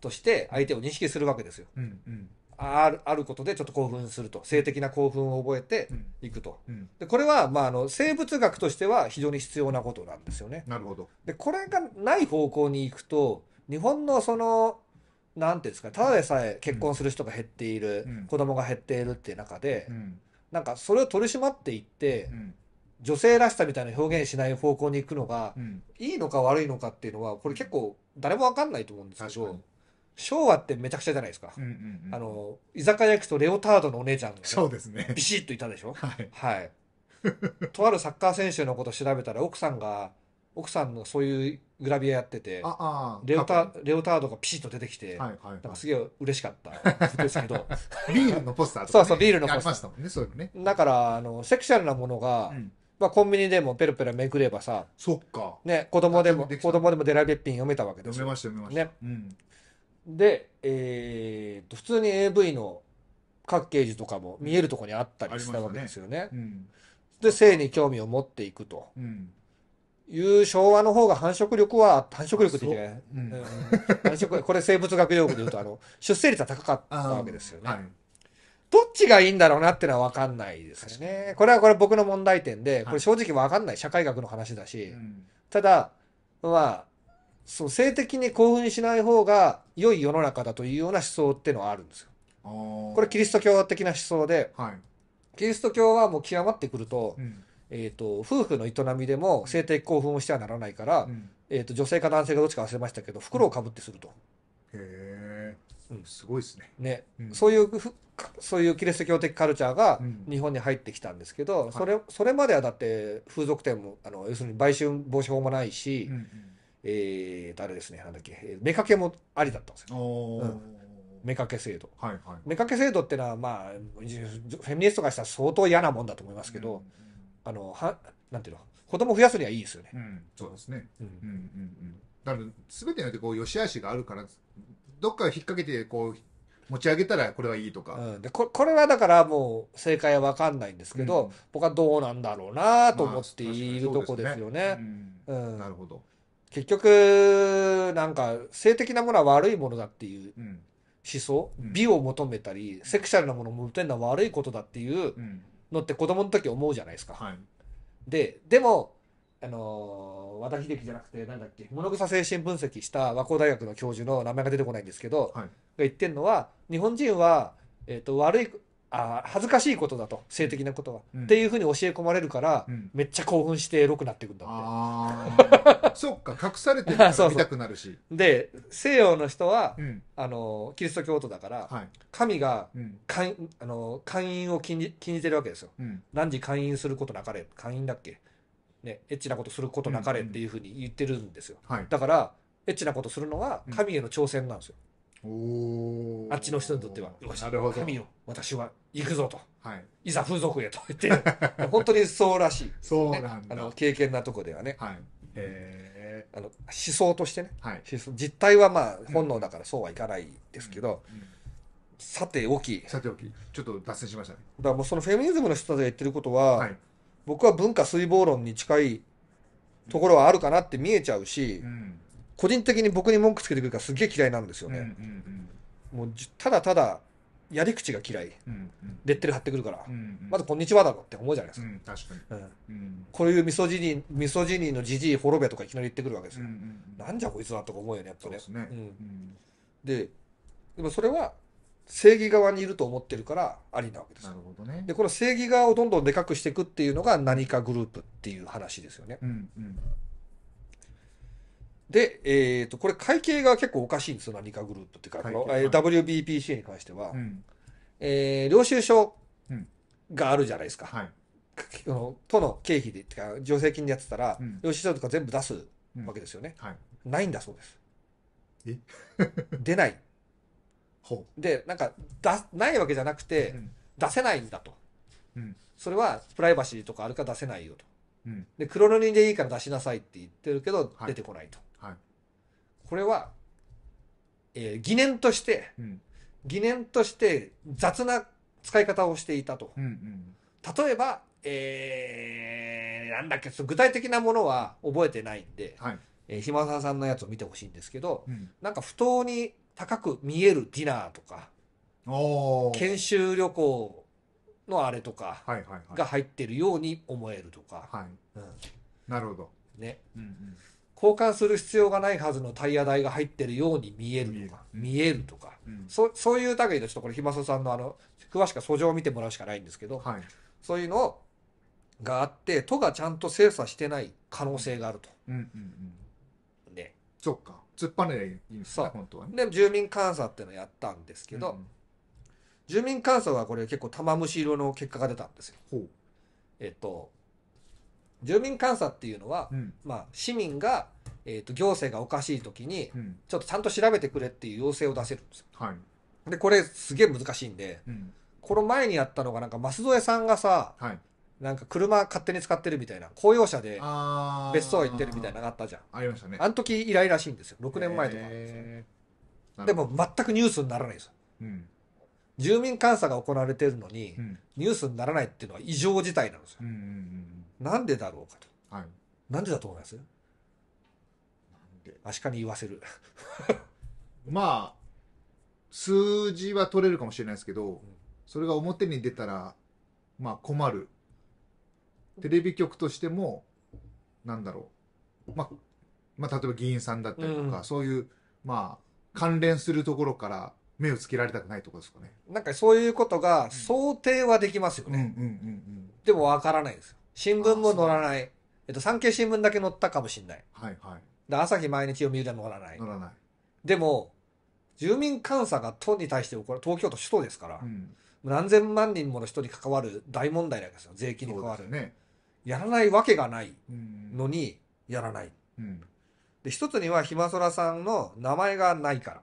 として相手を認識するわけですよ。うんうんあるあることでちょっと興奮すると性的な興奮を覚えていくと、うんうん、でこれは、まあ、あの生物学としては非常に必要なことなんですよね。なるほどでこれがない方向に行くと日本のそのなんていうんですかただでさえ結婚する人が減っている、うん、子供が減っているっていう中で、うん、なんかそれを取り締まっていって、うん、女性らしさみたいな表現しない方向に行くのが、うん、いいのか悪いのかっていうのはこれ結構誰も分かんないと思うんですけど。昭和ってめちゃくちゃじゃないですか、うあの居酒屋行くとレオタードのお姉ちゃんが、ね、そうですねビシッといたでしょ *laughs* はい、はい、とあるサッカー選手のこと調べたら奥さんが奥さんのそういうグラビアやっててレオタレオタードがピシッと出てきて、はいはいはい、なんかすげえ嬉しかったですけど *laughs* ビールのポスターとか、ね、そうそうビールのポスターもんねそういうねだからあのセクシャルなものが、うんまあ、コンビニでもペロペロめくればさそっか、ね、子供でも子供でもデラべッピン読めたわけですよ読めました読めました、ねうん、で、えー、と普通に AV のパッケージとかも見えるところにあったりしたわけですよね。ねうん、で性に興味を持っていくと。うんいう昭和の方が繁殖力は、繁殖力って言ってね、うん繁殖、これ生物学用語で言うと、あの、出生率は高かったわけですよね。はい、どっちがいいんだろうなってのは分かんないですね。これはこれ僕の問題点で、これ正直分かんない社会学の話だし、ただ、まあ、そう性的に興奮しない方が良い世の中だというような思想っていうのはあるんですよ。これキリスト教的な思想で、はい、キリスト教はもう極まってくるとうん、えーと、夫婦の営みでも性的興奮をしてはならないから、うん、えーと、女性か男性がどっちか忘れましたけど袋をかぶってすると。うん、へえ、うん、すごいですねね、そういうそういうキリスト教的カルチャーが日本に入ってきたんですけど、それそれまではだって風俗店もあの要するに売春防止法もないし。うんうんえー誰ですね、なんだっけ、目掛けもありだったんですよ、ね。目掛け制度、はいはい、目掛け制度ってのはまあフェミニストかしたら相当嫌なもんだと思いますけど、うん、あのはなんていうの子供増やすにはいいですよね、うん、そうですね、うんうんうんだからすべてにってこう良し悪しがあるからどっか引っ掛けてこう持ち上げたらこれはいいとか、うん、でここれはだからもう正解は分かんないんですけど、僕はどうなんだろうなと思っている、とこですよね、うんなるほど結局なんか性的なものは悪いものだっていう思想、うん、美を求めたり、セクシャルなものを求めるのは悪いことだっていうのって子供の時思うじゃないですか。はい、ででもあのー、和田秀樹じゃなくて何だっけ物草精神分析した和光大学の教授の名前が出てこないんですけど、はい、が言ってるのは日本人は、えーと、と悪いあ恥ずかしいことだと性的なことは、うん、っていうふうに教え込まれるから、うん、めっちゃ興奮してエロくなっていくんだって *laughs* そっか隠されてるか *laughs* ら見たくなるしで西洋の人は、うん、あのキリスト教徒だから、はい、神がかん、あの会員を禁じ禁じてるわけですよ、何時会員することなかれ会員だっけねエッチなことすることなかれっていうふうに言ってるんですよ、うんうん、だからエッチなことするのは神への挑戦なんですよ、あっちの人にとっては、よし、なるほど神よ、私は行くぞと、はい、いざ風俗へと言って、本当にそうらしい、ね、そうなんあの経験なとこではね。はい、へあの思想としてね、はい、実態はまあ本能だからそうはいかないですけど、うんうんうん、さておきさておきちょっと脱線しましたねだからもうそのフェミニズムの人たちが言ってることは、はい、僕は文化水暴論に近いところはあるかなって見えちゃうし、うん個人的に僕に文句つけてくるからすげえ嫌いなんですよね、うんうんうん、もうただただやり口が嫌い、うんうん、レッテル貼ってくるから、うんうん、まず「こんにちは」だろって思うじゃないですかうんかうん、こういうミソジニミのじじい滅べとかいきなり言ってくるわけですよ、うんうん、なんじゃこいつだとか思うよねやっぱねで、ねうん、でもそれは正義側にいると思ってるからありなわけです。なるほどね、でこの正義側をどんどんでかくしていくっていうのが何かグループっていう話ですよね。うんうん、で、えっ、ー、と、これ会計が結構おかしいんですよ、何かグループっていうか、の、はい、WBPC に関しては、うん、えー、領収書があるじゃないですか。はい、との経費で、ってか、助成金でやってたら、うん、領収書とか全部出すわけですよね。うんはい、ないんだそうです。え *laughs* 出ない。ほうで、なんか、だないわけじゃなくて、出せないんだと。うん、それはプライバシーとかあるか出せないよと。うん、で黒塗りでいいから出しなさいって言ってるけど、出てこないと、これは、えー、疑念として、うん、疑念として雑な使い方をしていたと。うんうん、例えば、えー、なんだっけ、具体的なものは覚えてないんで、はい、えー、ひまさんのやつを見てほしいんですけど、うん、なんか不当に高く見えるディナーとか、研修旅行のあれとかが入ってるように思えるとか。はいはいはいうん、なるほど。ね。うんうん交換する必要がないはずのタイヤ代が入ってるように見えるとか、見えるとか、うん、そそういう類のちょっとこれ、ひまそさんのあの、詳しくは訴状を見てもらうしかないんですけど、はい、そういうのがあって、都がちゃんと精査してない可能性があると。うんうんうん、そっか。突っぱねでいいんですね、本当は、ね、で、住民監査っていうのをやったんですけど、うんうん、住民監査はこれ結構玉虫色の結果が出たんですよ。ほうえっと、住民監査っていうのは、うん、まあ、市民が、えーと、行政がおかしい時に、うん、ちょっとちゃんと調べてくれっていう要請を出せるんですよ。はい、でこれすげえ難しいんで、うん、この前にやったのがなんか舛添さんがさ、はい、なんか車勝手に使ってるみたいな公用車で別荘行ってるみたいなのがあったじゃんありましたねあの時以来らしいんですよ6年前とかで、でも全くニュースにならないですよ、うん住民監査が行われてるのに、うん、ニュースにならないっていうのは異常事態なんですよ、うんうんうん、なんでだろうかと、はい、なんでだと思いますアシカに言わせる *laughs* まあ数字は取れるかもしれないですけど、うん、それが表に出たらまあ困るテレビ局としてもなんだろう、まあ、まあ例えば議員さんだったりとか、うん、そういうまあ関連するところから目をつけられたくないところですかねなんかそういうことが想定はできますよね、でもわからないですよ新聞も載らない。えっと、産経新聞だけ載ったかもしれない。はいはい。で、朝日毎日読売でも載らない。載らない。でも、住民監査が都に対して起こる、東京都首都ですから、うん、何千万人もの人に関わる大問題なんですよ。税金に関わる。ね、やらないわけがないのに、やらない。うん、で、一つには、ひまそらさんの名前がないから。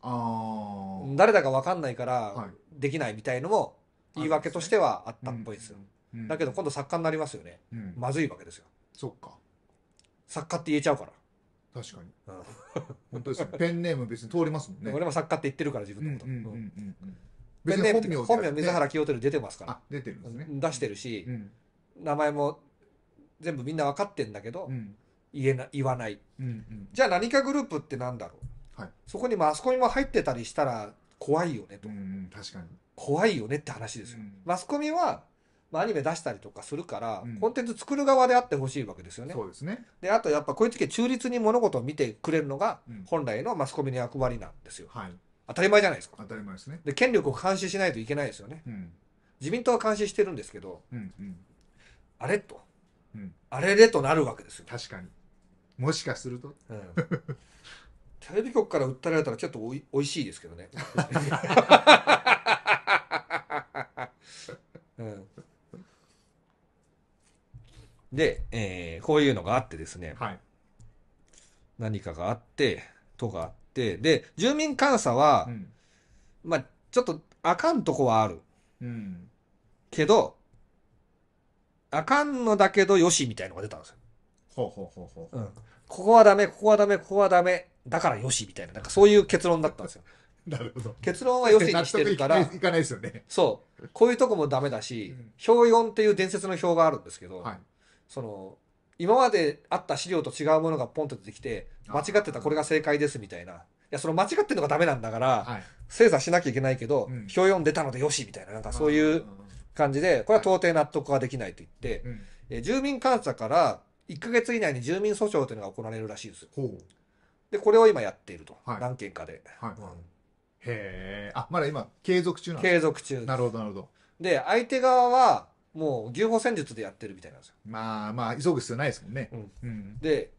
あ誰だか分かんないから、できないみたいのも、言い訳としてはあったっぽいですよ。だけど今度作家になりますよね、うん、まずいわけですよそっか作家って言えちゃうから確かに、うん、本当です *laughs* ペンネーム別に通りますもんね俺も作家って言ってるから自分のこと、うんうんうんうんペンネーム本名水原清輝出てますから、ね、出てるんですね出してるし、うん、名前も全部みんな分かってんだけど、うん、言えな言わない、うんうん、じゃあ何かグループってなんだろう、はい、そこにマスコミも入ってたりしたら怖いよねと、うん確かに怖いよねって話ですよ、マスコミはまあ、アニメ出したりとかするから、うん、コンテンツ作る側であってほしいわけですよね。そうですねであとやっぱこういう時は中立に物事を見てくれるのが本来のマスコミの役割なんですよ。うん、はい、当たり前じゃないですか。当たり前ですねで権力を監視しないといけないですよね。うん、自民党は監視してるんですけど、うんうん、あれと、うん、あれれとなるわけですよ。確かにもしかすると。うん *laughs* テレビ局から訴えられたらちょっとおいおいしいですけどね。*laughs* うんで、えー、こういうのがあってですね、はい、何かがあって、とがあって、で、住民監査は、うん、まあ、ちょっとあかんとこはある。うん、けど、あかんのだけどよしみたいのが出たんですよ。ほうほうほうほう。うん。ここはダメ、ここはダメ、ここはダメ、だからよしみたいな、なんかそういう結論だったんですよ。*laughs* なるほど。結論はよしにしてるから。いかないですよね。そう。こういうとこもダメだし、うん、表4っていう伝説の表があるんですけど、はい、その今まであった資料と違うものがポンと出てきて間違ってたこれが正解ですみたいないやその間違ってるのがダメなんだから、はい、精査しなきゃいけないけど、うん、表たのでよしみたいななんかそういう感じでこれは到底納得はできないと言って、はい、え住民監査から1か月以内に住民訴訟というのが行われるらしいですよ。でこれを今やっていると、はい、何件かで。はい、うん、へえあまだ今継続中なんです継続中なるほどなるほど。で相手側はもう牛歩戦術でやってるみたいなんですよ。まあまあ、急ぐ必要ないですもんね。うんうん、で、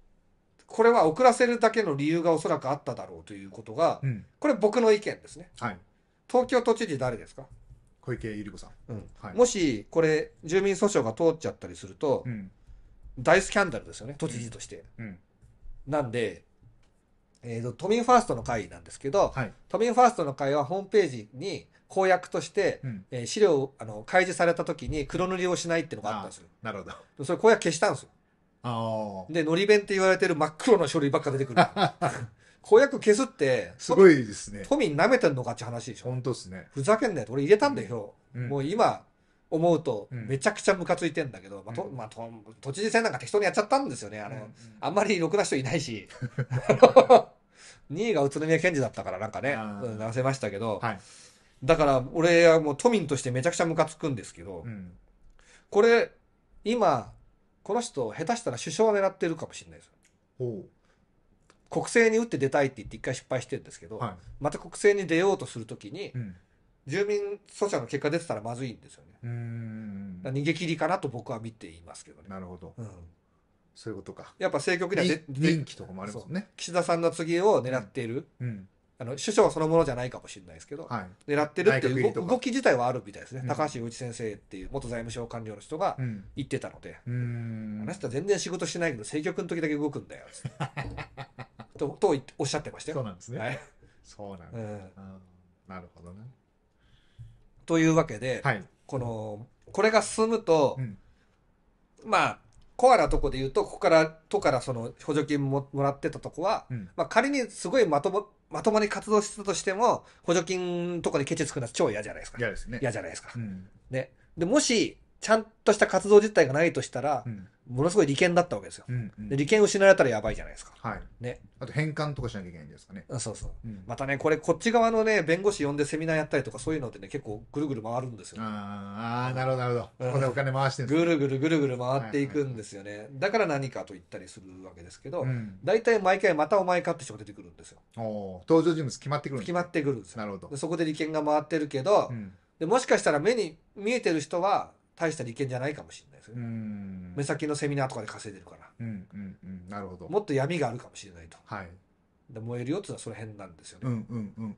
これは遅らせるだけの理由がおそらくあっただろうということが、うんこれ僕の意見ですね。はい。東京都知事誰ですか、小池百合子さん。うんはいもし、これ、住民訴訟が通っちゃったりすると、うん。大スキャンダルですよね、都知事として。うん。なんで、えーと、都民ファーストの会なんですけど、はい都民ファーストの会はホームページに、公約として、うん、えー、資料あの開示された時に黒塗りをしないっていうのがあったんですよ。なるほど。それ公約消したんですよ。あで、のり弁って言われてる真っ黒な書類ばっか出てくる。*laughs* 公約削って、すごいですね。都民なめてんのかって話でしょ。本当ですね。ふざけんなよ俺入れたんだよ、うん、もう今、思うと、めちゃくちゃムカついてんだけど、うん、まあとまあと、都知事選なんか適当にやっちゃったんですよね。あの、うんうん、あんまりろくな人いないし。2 *laughs* *laughs* 位が宇都宮健治だったからなんかね、うん、出せましたけど、はい、だから俺はもう都民としてめちゃくちゃムカつくんですけど、うん、これ今この人下手したら首相を狙ってるかもしれないですよ。国政に打って出たいって言って一回失敗してるんですけど、はい、また国政に出ようとするときに、うん、住民訴訟の結果出てたらまずいんですよね。逃げ切りかなと僕は見ていますけどね。なるほど。うん、そういうことか。やっぱ政局には人気とかもありますね。岸田さんの次を狙っている。うんあの首相そのものじゃないかもしれないですけど、はい、狙ってるっていう動き自体はあるみたいですね、うん、高橋雄一先生っていう元財務省官僚の人が言ってたので、うん、あの人は全然仕事してないけど政局の時だけ動くんだよ *laughs* ととおっしゃってましたよ。そうなんですね、はい、そうなんうん、なるほどねというわけで、はい、このこれが進むと、うん、まあコアなとこで言うとここから都からその補助金ももらってたとこは、まあ、仮にすごいまともまともに活動してたとしても、補助金とかでケチつくのは超嫌じゃないですか。嫌ですね。嫌じゃないですか。うん、ね。で、もし、ちゃんとした活動実態がないとしたら、ものすごい利権だったわけですよ、うんうん、で利権失われたらやばいじゃないですか、はい、ね、あと返還とかしなきゃいけないんですかねそうそう、うん、またねこれこっち側のね弁護士呼んでセミナーやったりとかそういうのってね結構ぐるぐる回るんですよ、ああなるほどなるほどこれお金回してる、ね、ぐるぐるぐるぐる回っていくんですよね、はいはいはい、だから何かと言ったりするわけですけど、大、う、体、ん、毎回またお前かって人が出てくるんですよ登場人物決まってくる決まってくるんですなるほどそこで利権が回ってるけど、うん、でもしかしたら目に見えてる人は大した利権じゃないかもしれないですね。目先のセミナーとかで稼いでるから。うんうんうん、なるほど。もっと闇があるかもしれないと。はい。で燃えるよってのはその辺なんですよね。うんうんうん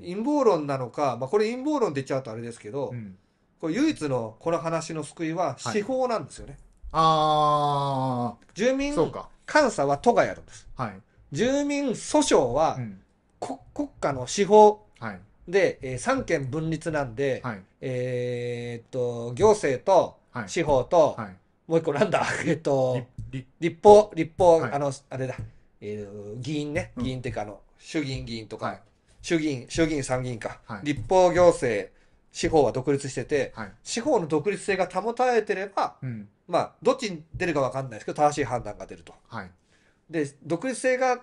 うん陰謀論なのか、まあこれ陰謀論って言っちゃうとあれですけど、うん、これ唯一のこの話の救いは司法なんですよね。はい、ああ。住民監査は都がやるんです。はい。住民訴訟は、うん、国家の司法、はい、で、えー、三権分立なんで、はい、えー、っと、行政と司法と、はいはい、もう一個なんだ、*laughs* えっと、立法、立法、あの、あれだ、えー、議員ね、議員っていうか、あの、衆議院議員とか、衆議院、衆議院参議院か、立法行政、司法は独立してて、司法の独立性が保たれてれば、うん、まあ、どっちに出るか分かんないですけど、正しい判断が出ると。はい、で、独立性が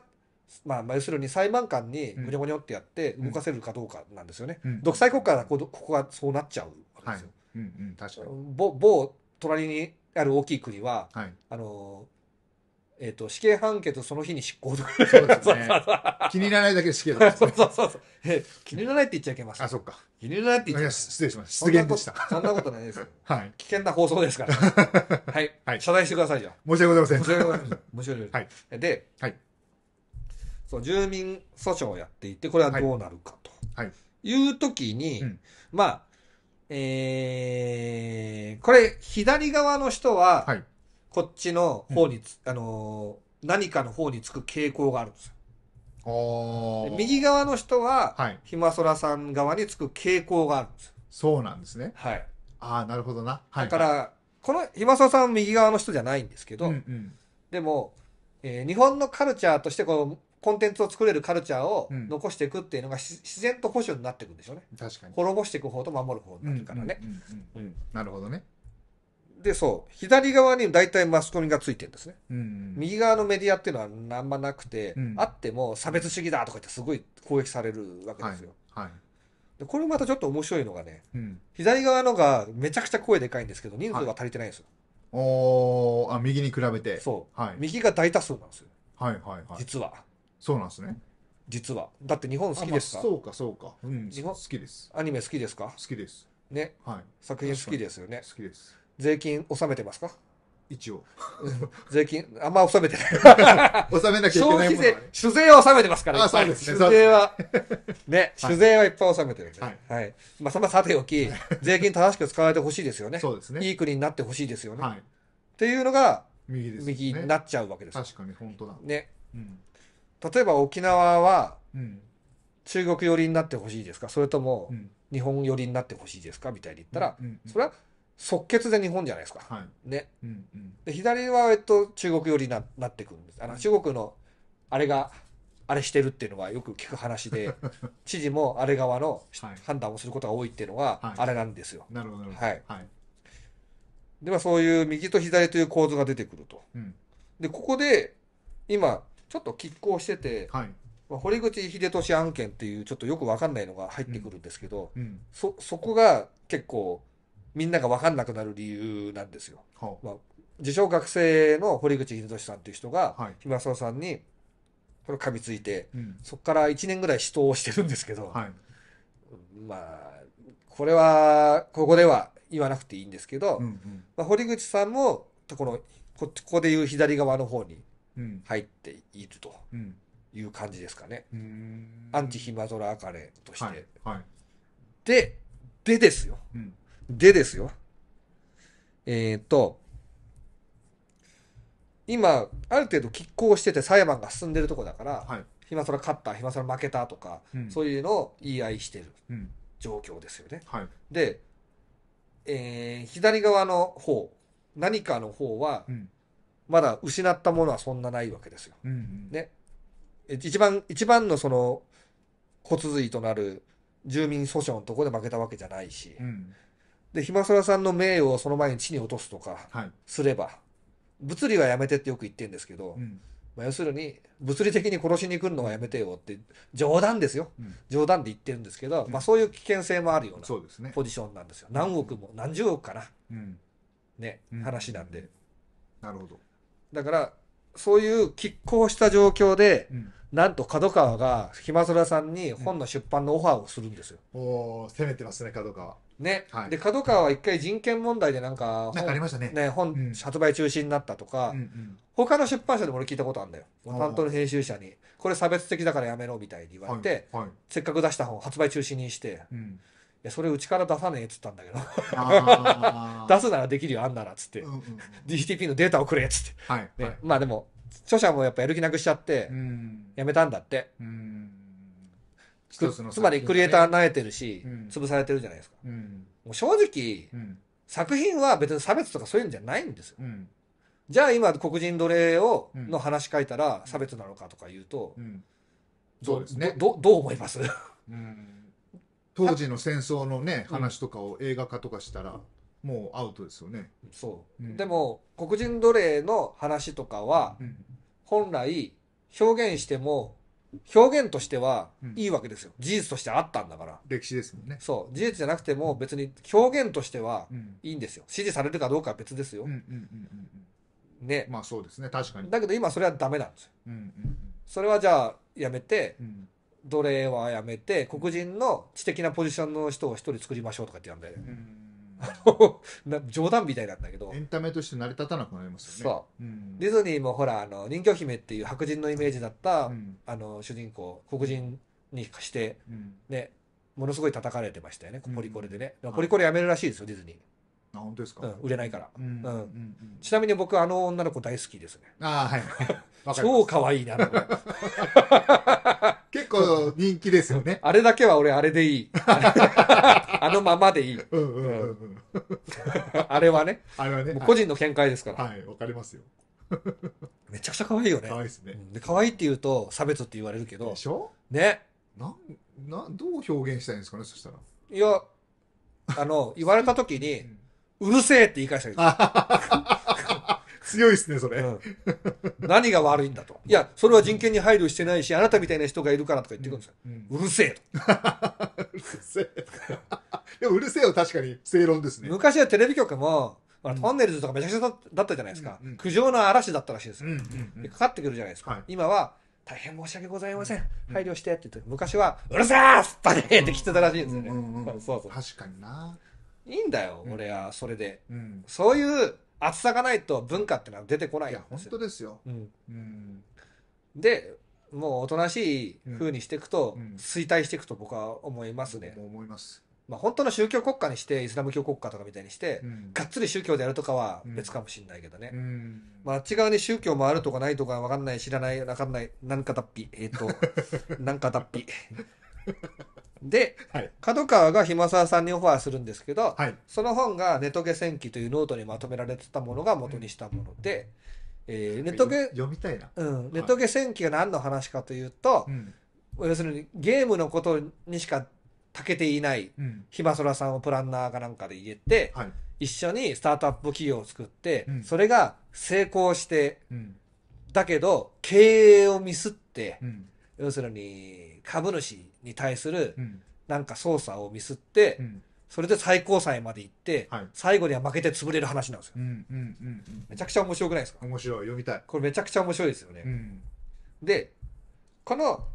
まあ、まあ要するに裁判官にぐにょぐにょってやって動かせるかどうかなんですよね、うん、独裁国家だこここがそうなっちゃうわけですよ、はい、うんうん、確かに某某隣にある大きい国は、はい、あのえーと、死刑判決その日に執行とか、ね、*laughs* 気にならないだけで死刑だ、ね、そうそうそうえ気にならないって言っちゃいけませんあそっか気にならないって言っちゃいけません失礼しました失言でしたそんなことないですよ、*laughs* はい、危険な放送ですから、*laughs* はい、はい、謝罪してくださいじゃ申し訳ございません申し訳ございません申し訳ございません、はい、で、はい、その住民訴訟をやっていて、これはどうなるかと。はい。いう時に、うんまあ、えー、これ、左側の人は、はいこっちの方につ、あの何かの方につく傾向があるんですよ。あ右側の人は、はい。ひまそらさん側につく傾向があるんですよ。そうなんですね。はい。ああ、なるほどな。はい。だから、このひまそらさんは右側の人じゃないんですけど、うんうん。でも、えー日本のカルチャーとしてこの、コンテンツを作れるカルチャーを残していくっていうのが、自然と保守になっていくんでしょうね確かに滅ぼしていく方と守る方になるからねなるほどねでそう左側に大体マスコミがついてるんですね、うんうん、右側のメディアっていうのはあんまなくて、うん、あっても差別主義だとか言ってすごい攻撃されるわけですよ、はいはい、でこれまたちょっと面白いのがね、うん、左側のがめちゃくちゃ声でかいんですけど人数が足りてないんですよ、はい、おあ右に比べてそう、はい、右が大多数なんですよはいはいはい実はそうなんですね。実はだって日本好きですか、まあ、そうかそうか、うん、日本好きですアニメ好きですか好きですね、はい、作品好きですよね好きです税金納めてますか一応税金あんま納めてない *laughs* 納めなきゃいけないもの、ね、酒税は納めてますからあそうですね酒税はね酒税はいっぱい納めてるんで、はい、はい、まあそんなさておき *laughs* 税金正しく使われてほしいですよねそうですねいい国になってほしいですよね、はい、っていうのが右です、ね、右になっちゃうわけです確かに本当だね、うん例えば沖縄は中国寄りになってほしいですかそれとも日本寄りになってほしいですかみたいに言ったら、それは即決で日本じゃないですか。はい、ね、うんうん、で左は、えっと、中国寄りにななってくるんです。あの中国のあれがあれしてるっていうのはよく聞く話で *laughs* 知事もあれ側の判断をすることが多いっていうのはあれなんですよ。はい、なるほどはい、はい、ではそういう右と左という構図が出てくると。うん、でここで今ちょっと拮抗してて、はいまあ、堀口秀俊案件っていうちょっとよく分かんないのが入ってくるんですけど、うんうん、そそこが結構みんなが分かんなくなる理由なんですよ。まあ、自称学生の堀口秀俊さんっていう人が、はい、暇沢さんにこれ噛みついて、うん、そこから1年ぐらい死闘をしてるんですけど、はい、まあこれはここでは言わなくていいんですけど、ま堀口さんもこのここでいう左側の方に入っているという感じですかね。アンチヒマゾラアカレとして。はいはい、で、でですよ。うん、でですよ。えー、っと、今、ある程度拮抗してて裁判が進んでるとこだから、ヒマソラ勝った、ヒマソラ負けたとか、うん、そういうのを言い合いしてる状況ですよね。はい、で、えー、左側の方、何かの方は、うん、まだ失ったものはそんなないわけですよ。うん、ね。一番、一番のその、骨髄となる住民訴訟のとこで負けたわけじゃないし、うん、で、ひまそらさんの名誉をその前に地に落とすとか、すれば、はい、物理はやめてってよく言ってるんですけど、うん、まあ、要するに、物理的に殺しに来るのはやめてよって、冗談ですよ。冗談で言ってるんですけど、まあそういう危険性もあるようなポジションなんですよ。すね、何億も、何十億かな。ね、話なんで。なるほど。だから、そういう拮抗した状況で、うん、なんと角川がひまそらさんに本の出版のオファーをするんですよ。うん、お攻めてますね、角川。ね。はい、で、角川は一回人権問題でなんか、なんかありましたね。ね、本、発売中止になったとか、うん、他の出版社でも俺聞いたことあるんだよ。担当の編集者に、これ差別的だからやめろみたいに言われて、はいはい、せっかく出した本発売中止にして、うんやそれうちから出さねえっつったんだけど *laughs* 出すならできるよあんならっつって、うんうん、DTP のデータをくれっつって、はいね、はい、まあでも著者もやっぱやる気なくしちゃってやめたんだって、つまりクリエイター慣えてるし、うん、潰されてるじゃないですか、うん、もう正直、作品は別に差別とかそういうんじゃないんですよ、じゃあ今黒人奴隷をの話書いたら差別なのかとか言うと、そうですねどどう思います、*laughs* うん当時の戦争のね話とかを映画化とかしたら、もうアウトですよねそう、うん、でも黒人奴隷の話とかは、本来表現しても表現としてはいいわけですよ、うん、事実としてあったんだから歴史ですもんねそう事実じゃなくても別に表現としてはいいんですよ、うん、支持されるかどうかは別ですよ、うんうんうんうん、ねまあそうですね確かにだけど今それはダメなんですよ、うんうん、それはじゃあやめて、うん奴隷はやめて黒人の知的なポジションの人を一人作りましょうとかってやんだよね、*laughs* な冗談みたいなんだけどエンタメとして成り立たなくなりますよねそう、うディズニーもほらあの人魚姫っていう白人のイメージだった、うん、あの主人公黒人にして、うん、ねものすごい叩かれてましたよね、ポリコレでね、ポリコレやめるらしいですよ、ディズニーあ本当ですか、うん、売れないから、うんうん、ちなみに僕あの女の子大好きですねああはい超可愛いなあの *laughs* 結構人気ですよね。あれだけは俺あれでいい。*laughs* あのままでいい。あれはね。あれはね。個人の見解ですから。はい、わ、かりますよ。*laughs* めちゃくちゃ可愛いよね。可愛いですね。で、可愛いって言うと差別って言われるけど。でしょね。なん、なん、どう表現したいんですかね、そしたら。いや、あの、言われた時に、うるせえって言い返したけど。*laughs* 強いですね、それ、うん、何が悪いんだと。いや、それは人権に配慮してないし、あなたみたいな人がいるからとか言ってくるんですよ。うん、うるせえと。うるせえ。*laughs* でも、うるせえは確かに正論ですね。昔はテレビ局も、まあ、トンネルズとかめちゃくちゃだったじゃないですか。うんうん、苦情の嵐だったらしいですよ。うんうんうん、かかってくるじゃないですか。はい、今は、大変申し訳ございません。配慮してって言って、昔は、うるせえすったねって来てたらしいんですよね。うんうんうん、そうそう。確かにな。いいんだよ、俺は、それで、うん。そういう厚さがないと文化ってのは出てこないんですよ。本当ですよ。うん。うん、で、もうおとなしい風にしていくと、うん、衰退していくと僕は思いますね。思います。まあ本当の宗教国家にして、イスラム教国家とかみたいにして、うん、がっつり宗教でやるとかは別かもしれないけどね。うん、まあっち側に宗教もあるとかないとか分かんない、知らない、分かんない、何か脱皮、えっ、ー、と、*laughs* なか脱皮。で、角川が暇沢ささんにオファーするんですけど、その本が「ネトゲ戦記」というノートにまとめられてたものが元にしたもので、えー、ネトゲ読みたいな、うん、ネトゲ戦記が何の話かというと、要するにゲームのことにしかたけていない暇空さんをプランナーかなんかで入れて、一緒にスタートアップ企業を作って、それが成功して、だけど経営をミスって、要するに株主に対するなんか捜査をミスって、それで最高裁まで行って、最後には負けて潰れる話なんですよ、めちゃくちゃ面白くないですか面白い読みたいこれめちゃくちゃ面白いですよね、うん、でこの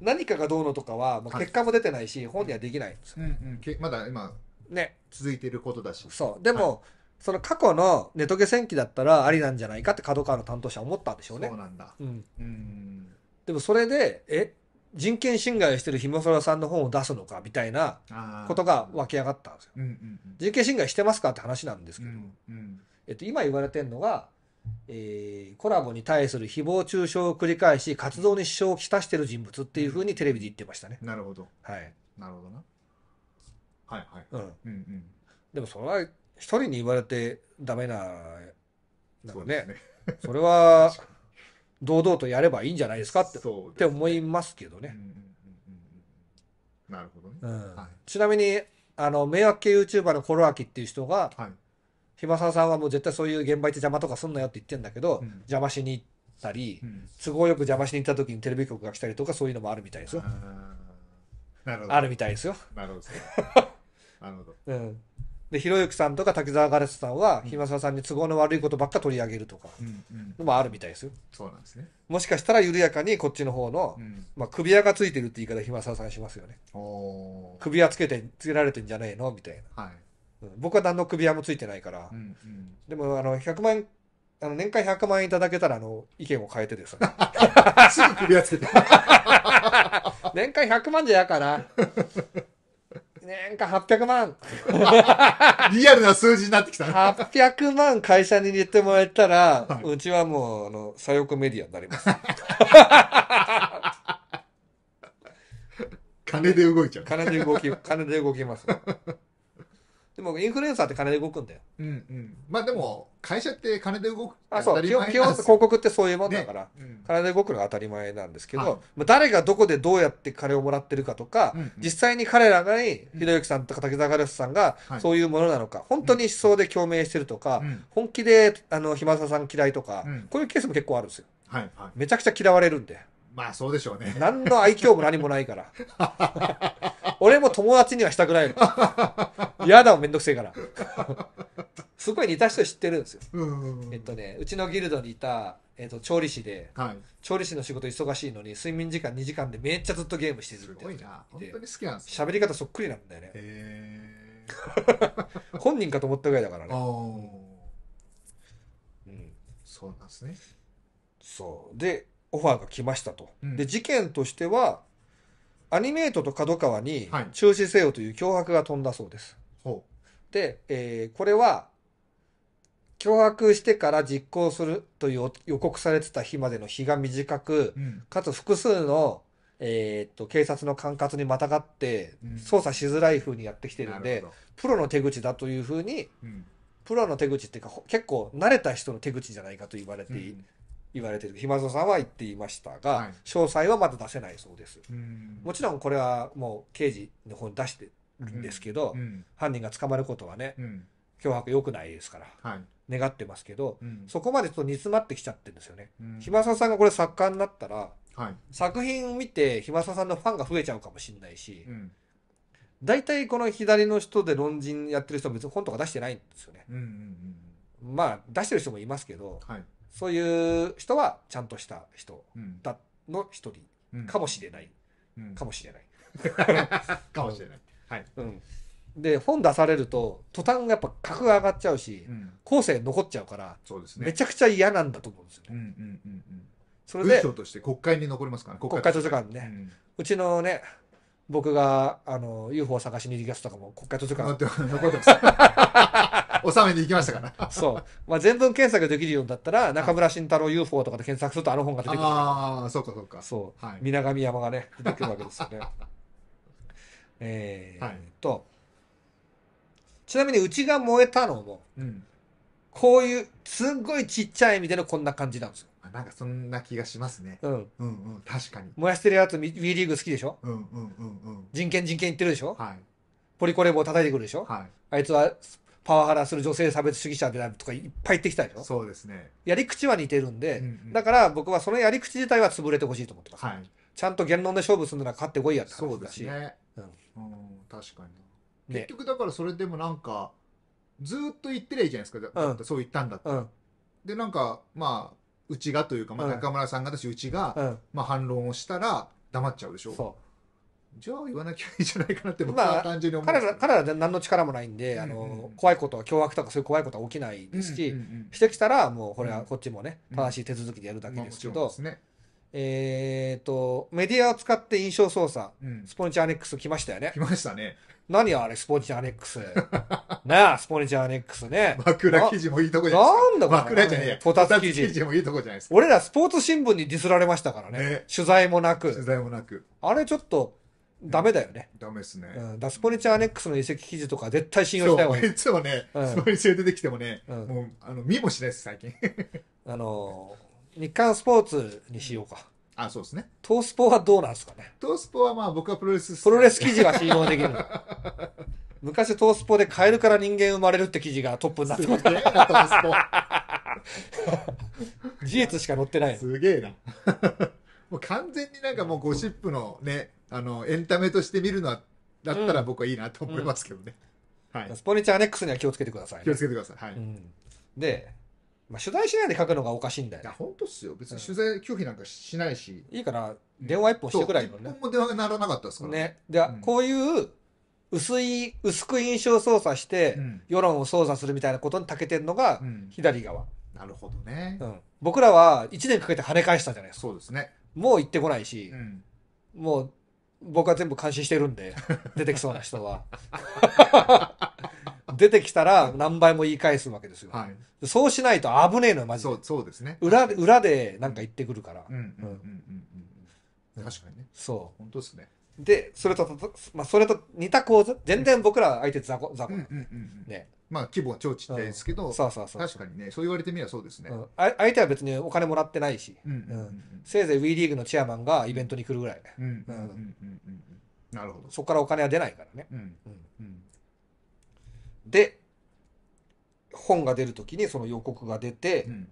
何かがどうのとかはもう結果も出てないし、本にはできないんですよ、うんうん、まだ今ね続いていることだしそうでも、はい、その過去のネトゲ戦記だったらありなんじゃないかって角川の担当者は思ったんでしょうねそうなんだうん、うんでもそれで、え人権侵害してるひもそらさんの本を出すのかみたいなことが湧き上がったんですよ。うんうんうん、人権侵害してますかって話なんですけど、うんうん、えっと、今言われてるのが、えー、コラボに対する誹謗中傷を繰り返し活動に支障をきたしてる人物っていうふうにテレビで言ってましたね。うん、なるほど。はい。なるほどな。はいはい。うん。うんうん、でもそれは一人に言われてダメな、なんかね。そねそれは。*laughs* 堂々とやればいいんじゃないですかって,、って思いますけどね。なるほどね、うんちなみにあの迷惑系 YouTuber のコロアキっていう人が、はい、暇さんはもう絶対そういう現場行って邪魔とかすんなよって言ってんだけど、邪魔しに行ったり、都合よく邪魔しに行った時にテレビ局が来たりとかそういうのもあるみたいですよ。あるみたいですよ。なるほど。*laughs* なるほど。うんで、ひろゆきさんとか滝沢ガレスさんは、日村さんに都合の悪いことばっか取り上げるとか、のもあるみたいですよ。そうなんですね。もしかしたら緩やかにこっちの方の、まあ、首輪がついてるって言い方、日村さんしますよね。首輪つけて、つけられてんじゃねえのみたいな。はい僕は何の首輪もついてないから。でも、あの、100万あの、年間100万円いただけたら、あの、意見を変えてですね。*laughs* すぐ首輪つけて。*laughs* 年間100万じゃ嫌かな。年間800万。*laughs* リアルな数字になってきた。800万会社に入れてもらえたら、はい、うちはもう、あの、左翼メディアになります。*laughs* 金で動いちゃう。金で動き、金で動きます。でもインフルエンサーって金で動くんだよ。うんうん。まあでも、会社って金で動くあ、そう。基本、基本広告ってそういうもんだから、ねうん、金で動くのが当たり前なんですけど、まあ、誰がどこでどうやって金をもらってるかとか、うんうん、実際に彼らがに、ひろゆきさんとか竹坂良さんが、そういうものなのか、本当に思想で共鳴してるとか、うん、本気で、あの、ひまささん嫌いとか、うん、こういうケースも結構あるんですよ。はいはい、めちゃくちゃ嫌われるんで。まあそうでしょうね。何の愛嬌も何もないから。*laughs* 俺も友達にはしたくないの。やだもめんどくせえから。*laughs* すごい似た人知ってるんですよ。えっとね、うちのギルドにいた、えっと、調理師で、はい、調理師の仕事忙しいのに、睡眠時間2時間でめっちゃずっとゲームしてずるってすごいな。本当に好きなんです喋り方そっくりなんだよね。へ *laughs* 本人かと思ったぐらいだからね。うん。そうなんですね。そう。で、オファーが来ましたと。うん、で、事件としては、アニメートと角川に中止せよという脅迫が飛んだそうです。はいで、えー、これは、脅迫してから実行するという予告されてた日までの日が短く、うん、かつ複数の、えー、っと警察の管轄にまたがって、捜査しづらい風にやってきてるんで、うん、プロの手口だというふうに、ん、プロの手口っていうか結構慣れた人の手口じゃないかと言われて、うん、言われてるひまぞさんは言っていましたが、はい、詳細はまだ出せないそうです、もちろんこれはもう刑事の方に出してるんですけど、犯人が捕まることはね、脅迫良くないですから、はい、願ってますけど、そこまでちょっと煮詰まってきちゃってるんですよね。ひまささんがこれ作家になったら、はい、作品を見て暇まささんのファンが増えちゃうかもしれないし、大体この左の人で論人やってる人は別に本とか出してないんですよね。まあ出してる人もいますけど、はい、そういう人はちゃんとした人だの一人かもしれない、うんうん、かもしれない。かもしれない。*laughs* はいうん、で本出されると途端やっぱ格が上がっちゃうし、うん、後世残っちゃうからそうです、ね、めちゃくちゃ嫌なんだと思うんですよね。うんうんうんうん、それで文章として国会に残りますから、ね、国会図書館ね、うん、うちのね僕があの UFO を探しに行きますとかも国会図書館残ってます納 *laughs* めに行きましたからそう、まあ、全文検索できるようになったら中村慎太郎 UFO とかで検索するとあの本が出てくるああそうかそうかそう、はい、水上山がね出てくるわけですよねえー、と、はい、ちなみにうちが燃えたのも、うん、こういう、すっごいちっちゃい意味でのこんな感じなんですよ。なんかそんな気がしますね。うん。うんうん、確かに。燃やしてるやつ、ウィーリーグ好きでしょうんうんうんうん。人権人権言ってるでしょはい。ポリコレも叩いてくるでしょはい。あいつはパワハラする女性差別主義者でとかいっぱい言ってきたでしょそうですね。やり口は似てるんで、うんうん、だから僕はそのやり口自体は潰れてほしいと思ってます。はい。ちゃんと言論で勝負するなら勝ってこいやって話だし。そうですね。うん確かにね結局だからそれでもなんかずっと言ってりゃいいじゃないですかそう言ったんだって、うんでなんかまあうちがというか、まあ、中村さんがだし、うちが、うんまあ、反論をしたら黙っちゃうでしょそじゃあ言わなきゃいいじゃないかなって僕まはあ単純に思うん彼ら彼ら何の力もないんで、うんうんあの怖いことは凶悪とかそういう怖いことは起きないですし、うんうんうんしてきたらもうこれはこっちもね、うん正しい手続きでやるだけまあでもすちけろんですねえーと、メディアを使って印象操作、うんスポニチアネックス来ましたよね来。ましたね。何あれ、スポニチアネックス。*laughs* ねえ、スポニチアネックスねあ、スポニチアネックスね枕記事もいいとこじゃないですなんだ枕じゃねえや。こたつ記事。記事もいいとこじゃないですか。俺らスポーツ新聞にディスられましたからね。ね取材もなく。取材もなく。あれちょっと、ダメだよね。ダメですね。うん、だスポニチアネックスの移籍記事とか絶対信用したない方がいい。いつもね、うんスポニチで出てきてもね、うんもう、あの、見もしないです、最近。あのー日刊スポーツにしようか。あ、そうですね。トースポはどうなんですかね。トースポはまあ僕はプロレス、プロレス記事が信用できる。*laughs* 昔トースポでカエルから人間生まれるって記事がトップになってます。ね。トースポ。事実しか載ってない。すげえな。*laughs* もう完全になんかもうゴシップのね、あの、エンタメとして見るのは、だったら僕はいいなと思いますけどね。うんうん、はい。スポニチアネックスには気をつけてください、ね、気をつけてください。はい。うん、で、まあ、取材しないで書くのがおかしいんだよ、いねや、本当っすよ。別に取材拒否なんかしないし。いいから、電話一本してくらいのねも電話にならなかったですから。ね。で、うんこういう、薄い、薄く印象操作して、世論を操作するみたいなことに長けてるのがう、ん。左側。なるほどねう。ん。僕らは1年かけて跳ね返したじゃないですか。そうですね。もう行ってこないしう、ん。もう、僕は全部監視してるんで、出てきそうな人は。*laughs* 出てきたら何倍も言い返すわけですよ。はい、そうしないと危ねえのよ、マジで。そうそうですね。裏裏でなんか言ってくるから。確かにね。そう。本当ですね。で、それと、まあ、それと似た構図。全然僕ら相手雑魚、雑魚。ね。まあ、規模は超ちっちゃいですけど、そうそうそう。確かにね、そう言われてみればそうですね、あ。相手は別にお金もらってないし、せいぜい WE リーグのチェアマンがイベントに来るぐらい。なるほど。そこからお金は出ないからね。うん。うんで、本が出るときにその予告が出て、うん、